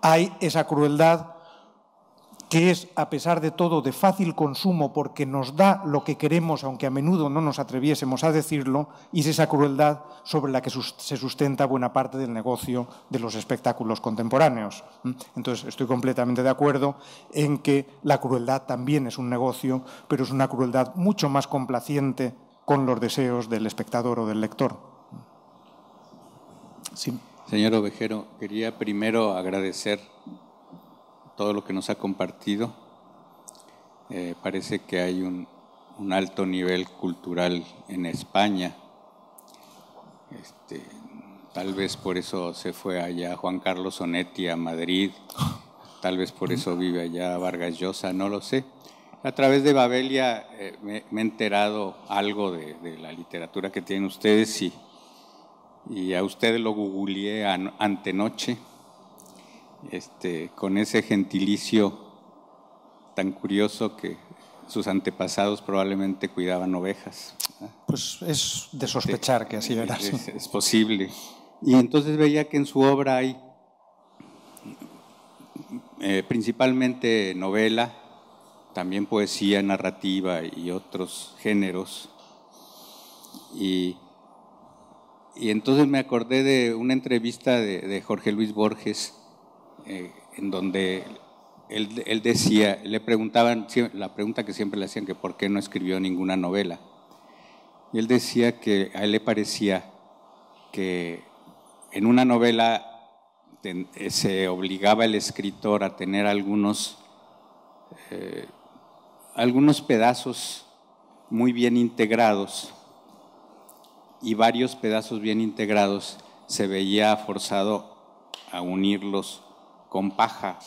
Hay esa crueldad que es, a pesar de todo, de fácil consumo porque nos da lo que queremos, aunque a menudo no nos atreviésemos a decirlo, y es esa crueldad sobre la que se sustenta buena parte del negocio de los espectáculos contemporáneos. Entonces, estoy completamente de acuerdo en que la crueldad también es un negocio, pero es una crueldad mucho más complaciente con los deseos del espectador o del lector. Sí. Señor Ovejero, quería primero agradecer todo lo que nos ha compartido. Eh, parece que hay un, alto nivel cultural en España. Este, tal vez por eso se fue allá Juan Carlos Onetti a Madrid. Tal vez por eso vive allá Vargas Llosa, no lo sé. A través de Babelia eh, me, he enterado algo de, la literatura que tienen ustedes y, y a ustedes lo googleé antenoche este, con ese gentilicio tan curioso que sus antepasados probablemente cuidaban ovejas. Pues es de sospechar que así era. Es, es, posible. Y entonces veía que en su obra hay eh, principalmente novela, también poesía narrativa y otros géneros. Y, entonces me acordé de una entrevista de Jorge Luis Borges eh, en donde él, decía, le preguntaban, la pregunta que siempre le hacían, que por qué no escribió ninguna novela. Y él decía que a él le parecía que en una novela eh, se obligaba el escritor a tener algunos, eh, algunos pedazos muy bien integrados y varios pedazos bien integrados se veía forzado a unirlos con paja,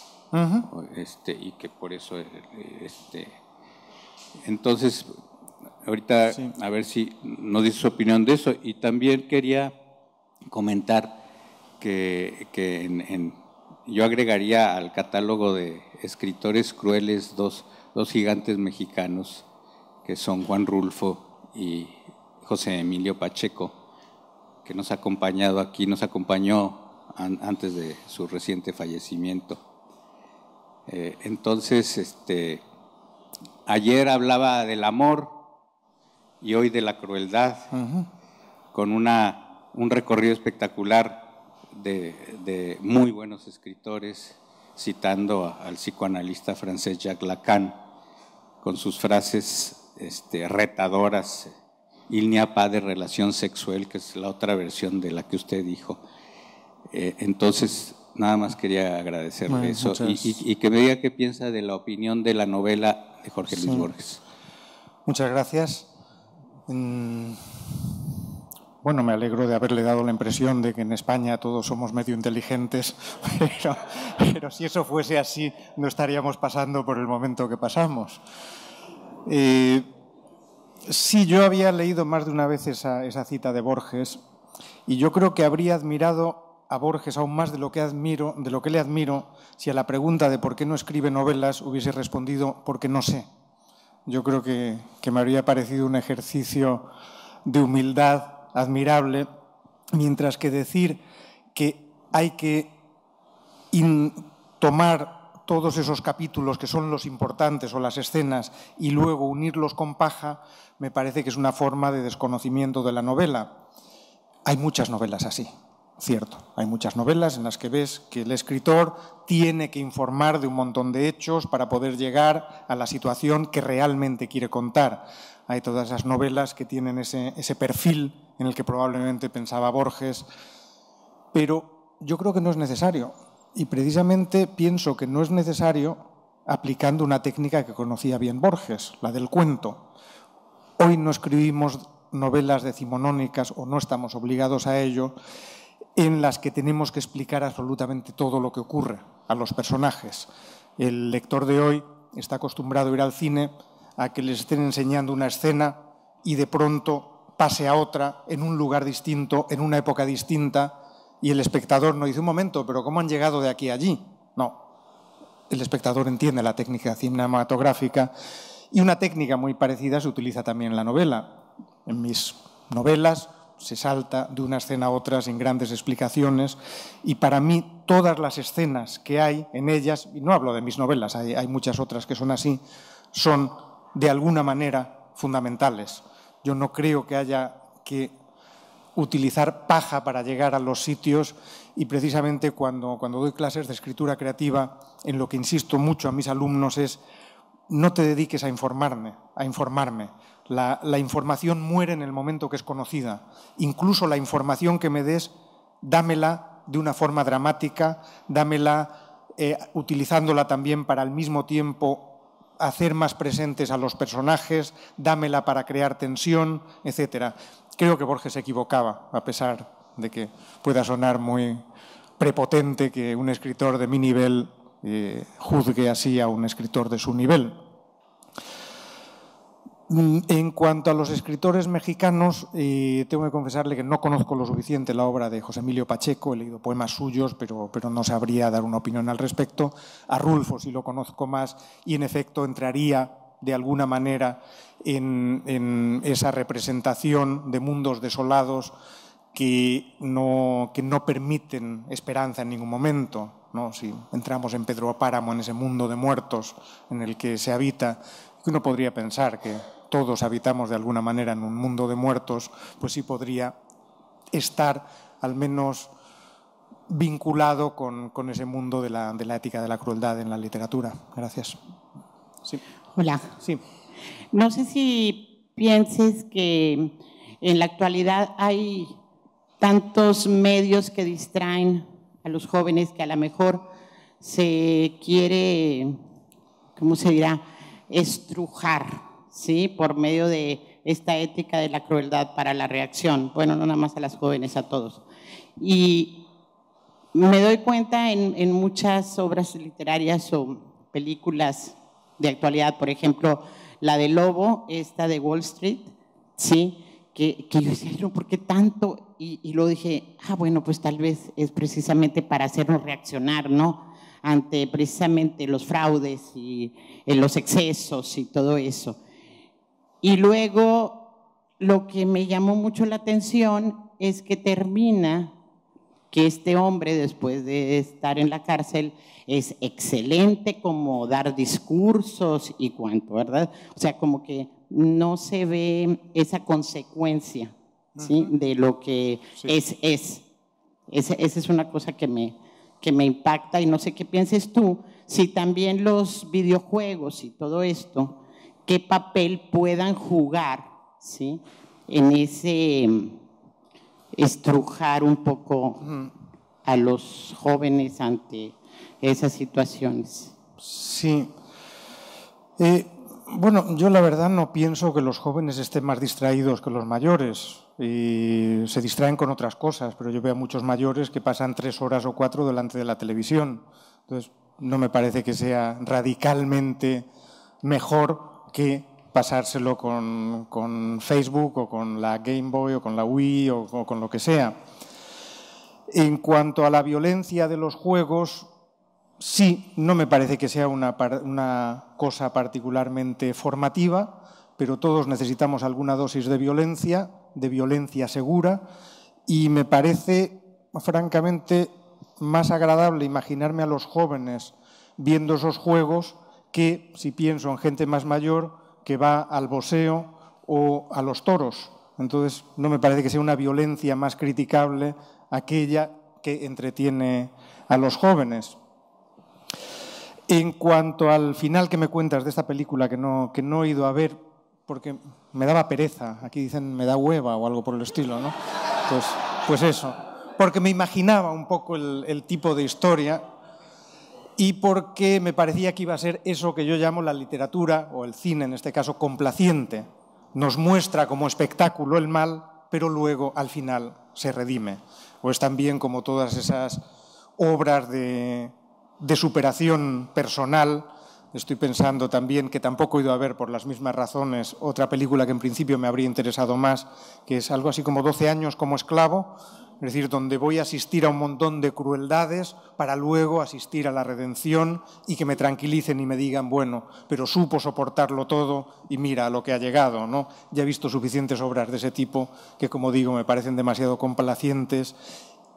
este, y que por eso, eh, este, entonces, ahorita a ver si nos dice su opinión de eso, y también quería comentar que, yo agregaría al catálogo de escritores crueles dos, dos gigantes mexicanos, que son Juan Rulfo y José Emilio Pacheco, que nos ha acompañado aquí, nos acompañó antes de su reciente fallecimiento. Eh, entonces, este, ayer hablaba del amor y hoy de la crueldad, con un recorrido espectacular de, muy buenos escritores, citando al psicoanalista francés Jacques Lacan, con sus frases este, retadoras, il n'y a pas de relación sexual, que es la otra versión de la que usted dijo. Eh, entonces, nada más quería agradecerle eso y, que me diga qué piensa de la opinión de la novela de Jorge Luis Borges. Muchas gracias. Mm, bueno, me alegro de haberle dado la impresión de que en España todos somos medio inteligentes, <laughs> pero, si eso fuese así, no estaríamos pasando por el momento que pasamos. Eh, sí, yo había leído más de una vez esa, esa cita de Borges y yo creo que habría admirado a Borges aún más de lo que admiro, de lo que le admiro, si a la pregunta de por qué no escribe novelas hubiese respondido porque no sé. Yo creo que, me habría parecido un ejercicio de humildad admirable, mientras que decir que hay que tomar todos esos capítulos que son los importantes o las escenas y luego unirlos con paja, me parece que es una forma de desconocimiento de la novela. Hay muchas novelas así cierto. Hay muchas novelas en las que ves que el escritor tiene que informar de un montón de hechos para poder llegar a la situación que realmente quiere contar. Hay todas esas novelas que tienen ese, perfil en el que probablemente pensaba Borges, pero yo creo que no es necesario. Y precisamente pienso que no es necesario aplicando una técnica que conocía bien Borges, la del cuento. Hoy no escribimos novelas decimonónicas o no estamos obligados a ello, en las que tenemos que explicar absolutamente todo lo que ocurre a los personajes. El lector de hoy está acostumbrado a ir al cine a que les estén enseñando una escena y de pronto pase a otra en un lugar distinto, en una época distinta, y el espectador no dice un momento, pero ¿cómo han llegado de aquí a allí? No, el espectador entiende la técnica cinematográfica y una técnica muy parecida se utiliza también en la novela. En mis novelas se salta de una escena a otra sin grandes explicaciones y para mí todas las escenas que hay en ellas, y no hablo de mis novelas, hay, muchas otras que son así, son de alguna manera fundamentales. Yo no creo que haya que utilizar paja para llegar a los sitios y precisamente cuando doy clases de escritura creativa, en lo que insisto mucho a mis alumnos es no te dediques a informarme, a informarme, la, información muere en el momento que es conocida. Incluso la información que me des, dámela de una forma dramática, dámela eh, utilizándola también para al mismo tiempo hacer más presentes a los personajes, dámela para crear tensión, etc. Creo que Borges se equivocaba, a pesar de que pueda sonar muy prepotente que un escritor de mi nivel eh, juzgue así a un escritor de su nivel. Mm, en cuanto a los escritores mexicanos, eh, tengo que confesarle que no conozco lo suficiente la obra de José Emilio Pacheco, he leído poemas suyos, pero, pero no sabría dar una opinión al respecto. A Rulfo sí lo conozco más y en efecto entraría de alguna manera en, esa representación de mundos desolados que no, que no permiten esperanza en ningún momento. ¿no? Si entramos en Pedro Páramo, en ese mundo de muertos en el que se habita, uno podría pensar que todos habitamos de alguna manera en un mundo de muertos, pues sí podría estar al menos vinculado con, ese mundo de la, ética de la crueldad en la literatura. Gracias. Hola. No sé si pienses que en la actualidad hay tantos medios que distraen a los jóvenes que a lo mejor se quiere, ¿cómo se dirá?, estrujar ¿sí? por medio de esta ética de la crueldad para la reacción, bueno, no nada más a las jóvenes, a todos. Y me doy cuenta en, muchas obras literarias o películas de actualidad, por ejemplo, la de Lobo, esta de Wall Street, ¿sí? que, yo decía, ¿por qué tanto? Y, y luego dije, ah, bueno, pues tal vez es precisamente para hacernos reaccionar, Ante precisamente los fraudes y eh, los excesos y todo eso. Y luego lo que me llamó mucho la atención es que termina que este hombre, después de estar en la cárcel, es excelente como dar discursos y cuanto, ¿verdad? O sea, como que no se ve esa consecuencia de lo que es, Esa, es una cosa que me, que me impacta y no sé qué pienses tú, si también los videojuegos y todo esto qué papel puedan jugar ¿sí? en ese mm, estrujar un poco a los jóvenes ante esas situaciones. Sí. Eh, bueno, yo la verdad no pienso que los jóvenes estén más distraídos que los mayores. se distraen con otras cosas, pero yo veo a muchos mayores que pasan tres horas o cuatro delante de la televisión. Entonces, no me parece que sea radicalmente mejor que pasárselo con, Facebook o con la Game Boy o con la Wii o, con lo que sea. En cuanto a la violencia de los juegos, sí, no me parece que sea una, cosa particularmente formativa, pero todos necesitamos alguna dosis de violencia, de violencia segura, y me parece, francamente, más agradable imaginarme a los jóvenes viendo esos juegos que si pienso en gente más mayor que va al boxeo o a los toros. Entonces, no me parece que sea una violencia más criticable aquella que entretiene a los jóvenes. En cuanto al final que me cuentas de esta película que no, que no he ido a ver, porque me daba pereza, aquí dicen me da hueva o algo por el estilo, ¿no? Pues, pues eso, porque me imaginaba un poco el tipo de historia y porque me parecía que iba a ser eso que yo llamo la literatura, o el cine en este caso, complaciente. Nos muestra como espectáculo el mal, pero luego al final se redime. O es también como todas esas obras de, superación personal. Estoy pensando también que tampoco he ido a ver por las mismas razones otra película que en principio me habría interesado más, que es algo así como 12 años como esclavo, es decir, donde voy a asistir a un montón de crueldades para luego asistir a la redención y que me tranquilicen y me digan, bueno, pero supo soportarlo todo y mira a lo que ha llegado, ¿no? Ya he visto suficientes obras de ese tipo que, como digo, me parecen demasiado complacientes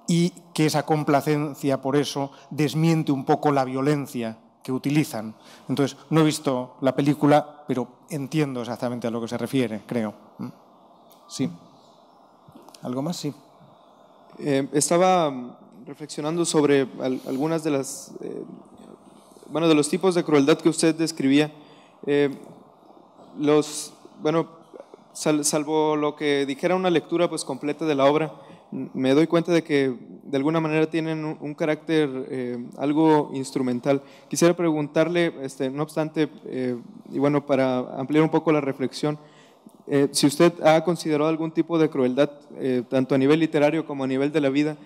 y que esa complacencia, por eso, desmiente un poco la violencia que utilizan. Entonces, no he visto la película, pero entiendo exactamente a lo que se refiere, creo. ¿Mm? Sí. ¿Algo más? Sí. Eh, estaba mm, reflexionando sobre algunos algunas de las, eh, bueno, de los tipos de crueldad que usted describía. Eh, los, bueno, salvo lo que dijera una lectura pues completa de la obra, me doy cuenta de que de alguna manera tienen un, carácter algo instrumental. Quisiera preguntarle, este, no obstante, y bueno, para ampliar un poco la reflexión, eh, si usted ha considerado algún tipo de crueldad, eh, tanto a nivel literario como a nivel de la vida,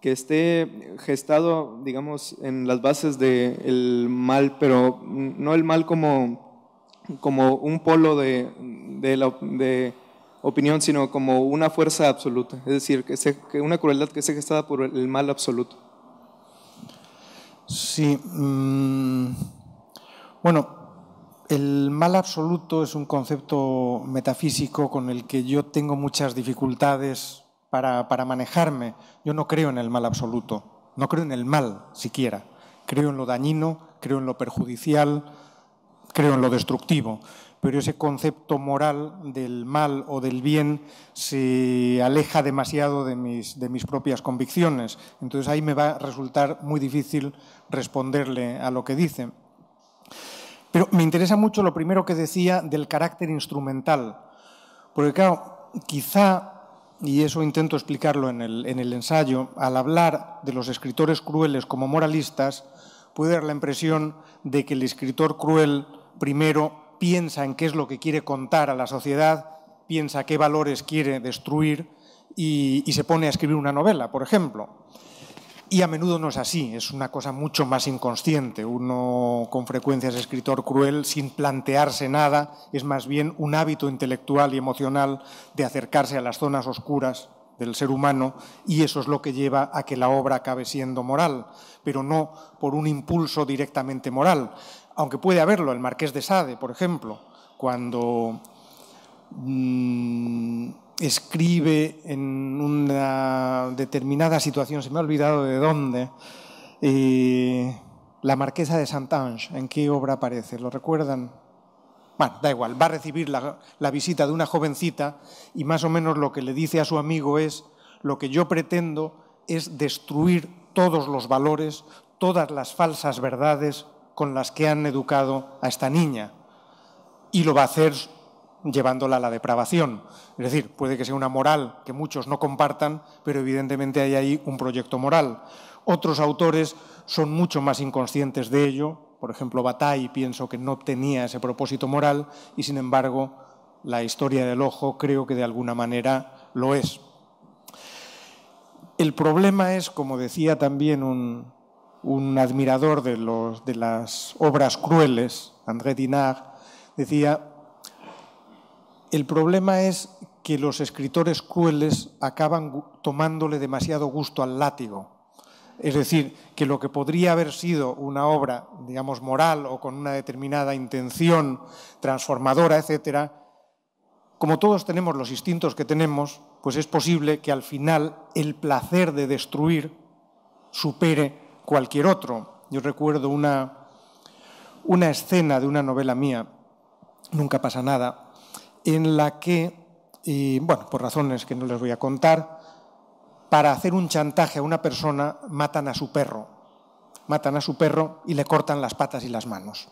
que esté gestado, digamos, en las bases del mal, pero no el mal como, como un polo de, de, opinión, sino como una fuerza absoluta, es decir, que, se, una crueldad que esté gestada por el mal absoluto. Sí. Mm, bueno, el mal absoluto es un concepto metafísico con el que yo tengo muchas dificultades para, manejarme. Yo no creo en el mal absoluto, no creo en el mal siquiera. Creo en lo dañino, creo en lo perjudicial, creo en lo destructivo. Pero ese concepto moral del mal o del bien se aleja demasiado de mis, de mis propias convicciones. Entonces ahí me va a resultar muy difícil responderle a lo que dice. Pero me interesa mucho lo primero que decía del carácter instrumental, porque claro, quizá, y eso intento explicarlo en el, ensayo, al hablar de los escritores crueles como moralistas, puede dar la impresión de que el escritor cruel primero piensa en qué es lo que quiere contar a la sociedad, piensa qué valores quiere destruir y, se pone a escribir una novela, por ejemplo. Y a menudo no es así, es una cosa mucho más inconsciente. Uno con frecuencia es escritor cruel sin plantearse nada, es más bien un hábito intelectual y emocional de acercarse a las zonas oscuras del ser humano y eso es lo que lleva a que la obra acabe siendo moral, pero no por un impulso directamente moral, aunque puede haberlo, el marqués de Sade, por ejemplo, cuando... Mm, escribe en una determinada situación, se me ha olvidado de dónde, la marquesa de Saint-Ange, ¿en qué obra aparece? ¿Lo recuerdan? Bueno, da igual, va a recibir la visita de una jovencita y más o menos lo que le dice a su amigo es, lo que yo pretendo es destruir todos los valores, todas las falsas verdades con las que han educado a esta niña. Y lo va a hacer llevándola a la depravación. Es decir, puede que sea una moral que muchos no compartan, pero evidentemente hay ahí un proyecto moral. Otros autores son mucho más inconscientes de ello. Por ejemplo, Bataille pienso que no tenía ese propósito moral y, sin embargo, la historia del ojo creo que de alguna manera lo es. El problema es, como decía también un, admirador de, de las obras crueles, André Dinard, decía, el problema es que los escritores crueles acaban tomándole demasiado gusto al látigo. Es decir, que lo que podría haber sido una obra, digamos, moral o con una determinada intención transformadora, etcétera, como todos tenemos los instintos que tenemos, pues es posible que al final el placer de destruir supere cualquier otro. Yo recuerdo una escena de una novela mía, Nunca pasa nada, en la que, y bueno, por razones que no les voy a contar, para hacer un chantaje a una persona matan a su perro. Matan a su perro y le cortan las patas y las manos.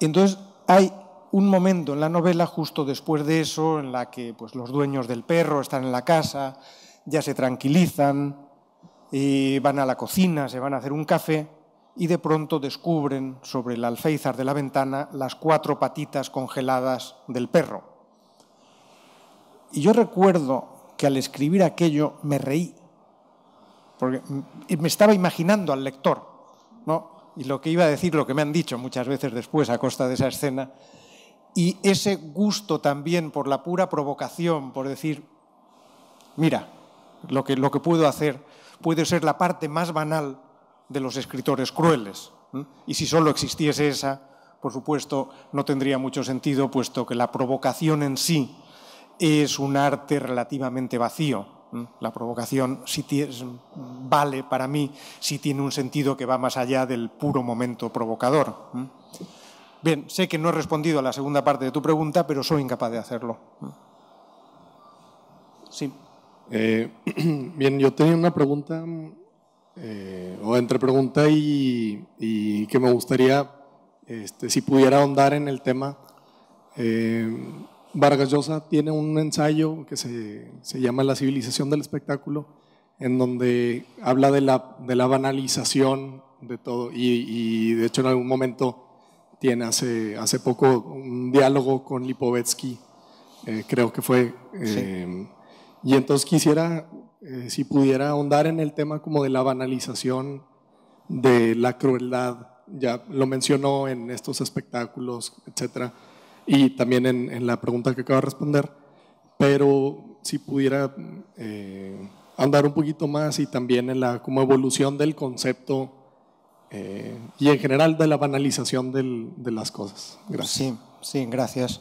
Entonces hay un momento en la novela justo después de eso en la que pues, los dueños del perro están en la casa, ya se tranquilizan, y van a la cocina, se van a hacer un café y de pronto descubren sobre el alféizar de la ventana las cuatro patitas congeladas del perro. Y yo recuerdo que al escribir aquello me reí, porque me estaba imaginando al lector, y lo que iba a decir, lo que me han dicho muchas veces después a costa de esa escena, y ese gusto también por la pura provocación, por decir, mira, lo que, lo que puedo hacer puede ser la parte más banal de los escritores crueles. Y si solo existiese esa, por supuesto, no tendría mucho sentido, puesto que la provocación en sí es un arte relativamente vacío. La provocación vale para mí si tiene un sentido que va más allá del puro momento provocador. Bien, sé que no he respondido a la segunda parte de tu pregunta, pero soy incapaz de hacerlo. Sí. Eh, <clears throat> bien, yo tenía una pregunta eh, o entre pregunta y, que me gustaría, este, si pudiera ahondar en el tema. Eh, Vargas Llosa tiene un ensayo que se, se, llama La civilización del espectáculo, en donde habla de la, de la banalización de todo y, de hecho en algún momento tiene hace, hace poco un diálogo con Lipovetsky, eh, creo que fue. Y entonces quisiera eh, si pudiera ahondar en el tema como de la banalización de la crueldad, ya lo mencionó en estos espectáculos, etcétera, y también en, la pregunta que acaba de responder, pero si pudiera eh, ahondar un poquito más y también en la como evolución del concepto eh, y en general de la banalización de las cosas. Gracias. Sí, sí, gracias.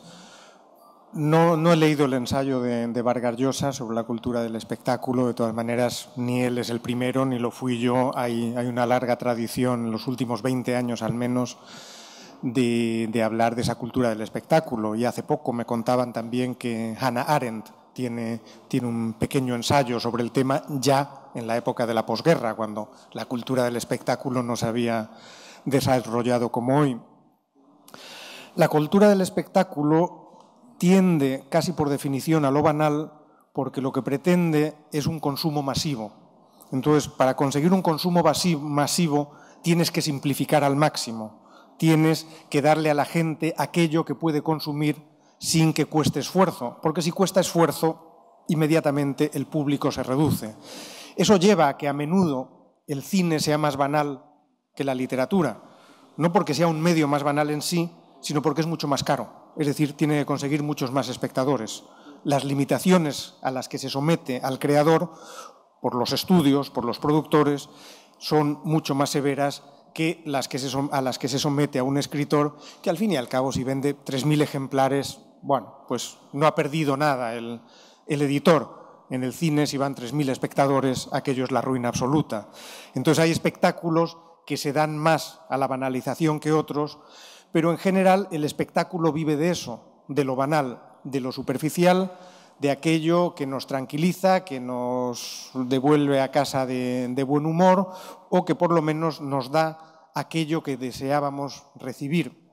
No, he leído el ensayo de, de, sobre la cultura del espectáculo. De todas maneras, ni él es el primero, ni lo fui yo. Hay, una larga tradición, en los últimos 20 años al menos, de, hablar de esa cultura del espectáculo. Y hace poco me contaban también que Hannah Arendt tiene un pequeño ensayo sobre el tema ya en la época de la posguerra, cuando la cultura del espectáculo no se había desarrollado como hoy. La cultura del espectáculo tiende casi por definición a lo banal porque lo que pretende es un consumo masivo. Entonces, para conseguir un consumo masivo tienes que simplificar al máximo, tienes que darle a la gente aquello que puede consumir sin que cueste esfuerzo, porque si cuesta esfuerzo, inmediatamente el público se reduce. Eso lleva a que a menudo el cine sea más banal que la literatura, no porque sea un medio más banal en sí, sino porque es mucho más caro es decir, tiene que conseguir muchos más espectadores. Las limitaciones a las que se somete al creador por los estudios, por los productores, son mucho más severas que las que se, a las que se somete a un escritor que al fin y al cabo si vende 3.000 ejemplares, bueno, pues no ha perdido nada el, el editor. En el cine, si van 3.000 espectadores, aquello es la ruina absoluta. Entonces hay espectáculos que se dan más a la banalización que otros pero en general el espectáculo vive de eso, de lo banal, de lo superficial, de aquello que nos tranquiliza, que nos devuelve a casa de, buen humor o que por lo menos nos da aquello que deseábamos recibir.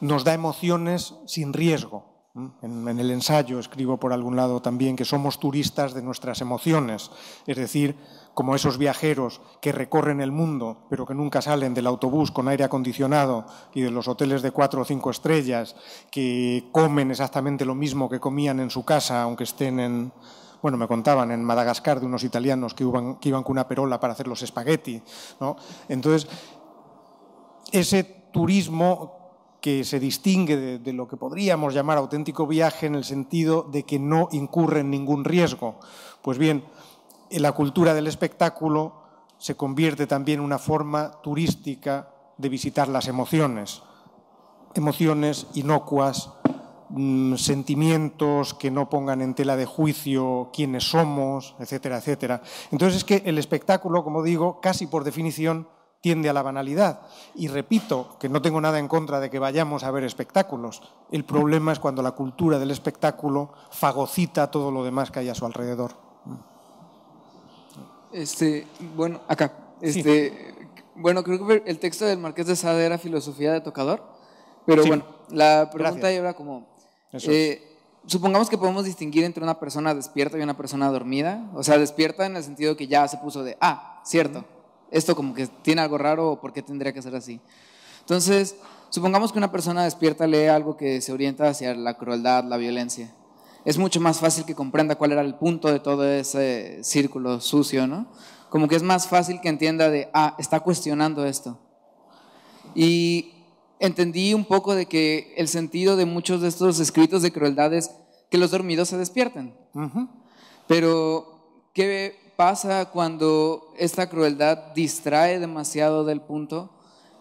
Nos da emociones sin riesgo, en, el ensayo escribo por algún lado también que somos turistas de nuestras emociones, es decir, como esos viajeros que recorren el mundo, pero que nunca salen del autobús con aire acondicionado y de los hoteles de cuatro o cinco estrellas, que comen exactamente lo mismo que comían en su casa, aunque estén en, bueno, me contaban en Madagascar de unos italianos que iban, que iban con una perola para hacer los espagueti. ¿no? Entonces, ese turismo que se distingue de, lo que podríamos llamar auténtico viaje en el sentido de que no incurre en ningún riesgo. Pues bien, la cultura del espectáculo se convierte también en una forma turística de visitar las emociones, emociones inocuas, mm, sentimientos que no pongan en tela de juicio quiénes somos, etcétera, etcétera. Entonces es que el espectáculo, como digo, casi por definición tiende a la banalidad. Y repito que no tengo nada en contra de que vayamos a ver espectáculos. El problema es cuando la cultura del espectáculo fagocita todo lo demás que hay a su alrededor. Este, bueno, acá. Este, Bueno, creo que el texto del Marqués de Sade era Filosofía de Tocador, pero bueno, la pregunta era como, eh, supongamos que podemos distinguir entre una persona despierta y una persona dormida, o sea, despierta en el sentido que ya se puso de, ah, cierto, esto como que tiene algo raro o por qué tendría que ser así. Entonces, supongamos que una persona despierta lee algo que se orienta hacia la crueldad, la violencia es mucho más fácil que comprenda cuál era el punto de todo ese círculo sucio, ¿no? Como que es más fácil que entienda de, ah, está cuestionando esto. Y entendí un poco de que el sentido de muchos de estos escritos de crueldad es que los dormidos se despierten. Pero, ¿qué pasa cuando esta crueldad distrae demasiado del punto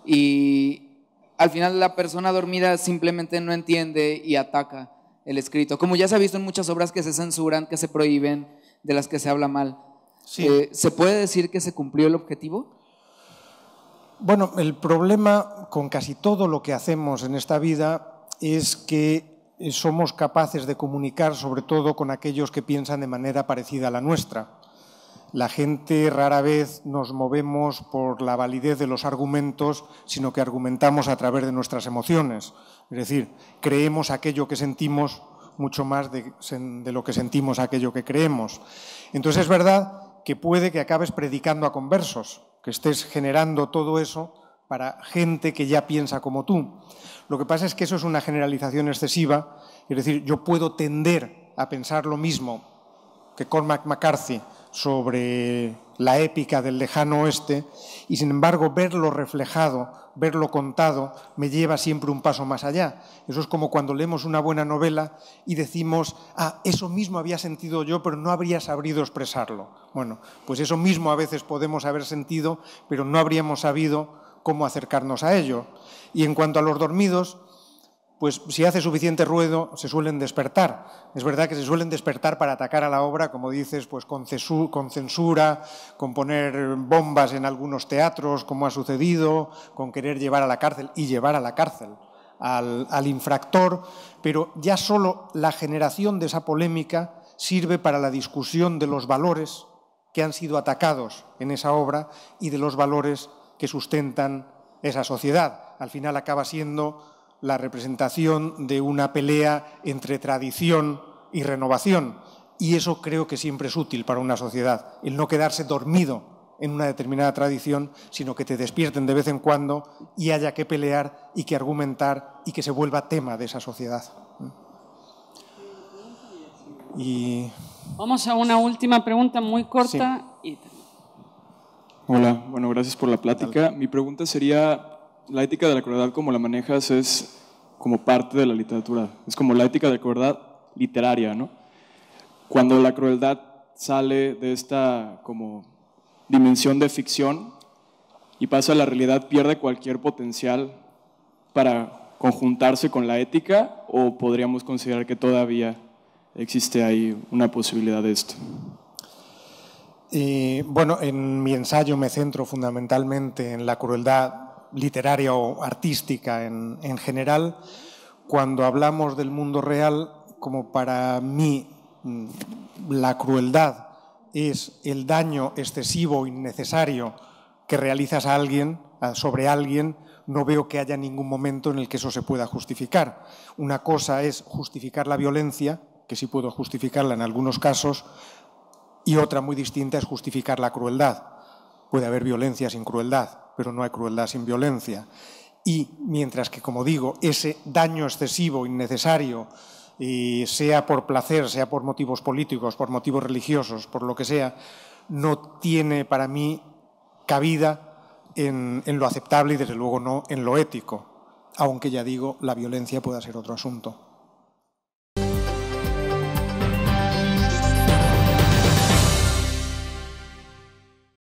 y al final la persona dormida simplemente no entiende y ataca? el escrito, como ya se ha visto en muchas obras que se censuran, que se prohíben, de las que se habla mal. Eh, ¿Se puede decir que se cumplió el objetivo? Bueno, el problema con casi todo lo que hacemos en esta vida es que eh, somos capaces de comunicar sobre todo con aquellos que piensan de manera parecida a la nuestra la gente rara vez nos movemos por la validez de los argumentos, sino que argumentamos a través de nuestras emociones. Es decir, creemos aquello que sentimos mucho más de, lo que sentimos aquello que creemos. Entonces es verdad que puede que acabes predicando a conversos, que estés generando todo eso para gente que ya piensa como tú. Lo que pasa es que eso es una generalización excesiva, es decir, yo puedo tender a pensar lo mismo que Cormac McCarthy, sobre la épica del lejano oeste y sin embargo verlo reflejado, verlo contado, me lleva siempre un paso más allá. Eso es como cuando leemos una buena novela y decimos, ah, eso mismo había sentido yo, pero no habría sabido expresarlo. Bueno, pues eso mismo a veces podemos haber sentido, pero no habríamos sabido cómo acercarnos a ello. Y en cuanto a los dormidos, pues si hace suficiente ruido se suelen despertar. Es verdad que se suelen despertar para atacar a la obra, como dices, pues con, censura, con poner bombas en algunos teatros, como ha sucedido, con querer llevar a la cárcel y llevar a la cárcel al, al infractor, pero ya solo la generación de esa polémica sirve para la discusión de los valores que han sido atacados en esa obra y de los valores que sustentan esa sociedad. Al final acaba siendo la representación de una pelea entre tradición y renovación. Y eso creo que siempre es útil para una sociedad, el no quedarse dormido en una determinada tradición, sino que te despierten de vez en cuando y haya que pelear y que argumentar y que se vuelva tema de esa sociedad. Y... Vamos a una última pregunta muy corta. Hola, bueno, gracias por la plática. Mi pregunta sería, la ética de la crueldad como la manejas es como parte de la literatura, es como la ética de la crueldad literaria, ¿no? Cuando la crueldad sale de esta como dimensión de ficción y pasa a la realidad, pierde cualquier potencial para conjuntarse con la ética o podríamos considerar que todavía existe ahí una posibilidad de esto? Y, eh, bueno, en mi ensayo me centro fundamentalmente en la crueldad literaria o artística en, general, cuando hablamos del mundo real, como para mí mm, la crueldad es el daño excesivo, innecesario que realizas a alguien, sobre alguien, no veo que haya ningún momento en el que eso se pueda justificar. Una cosa es justificar la violencia, que sí puedo justificarla en algunos casos, y otra muy distinta es justificar la crueldad. Puede haber violencia sin crueldad, pero no hay crueldad sin violencia. Y mientras que, como digo, ese daño excesivo, innecesario, sea por placer, sea por motivos políticos, por motivos religiosos, por lo que sea, no tiene para mí cabida en lo aceptable y desde luego no en lo ético, aunque ya digo, la violencia pueda ser otro asunto.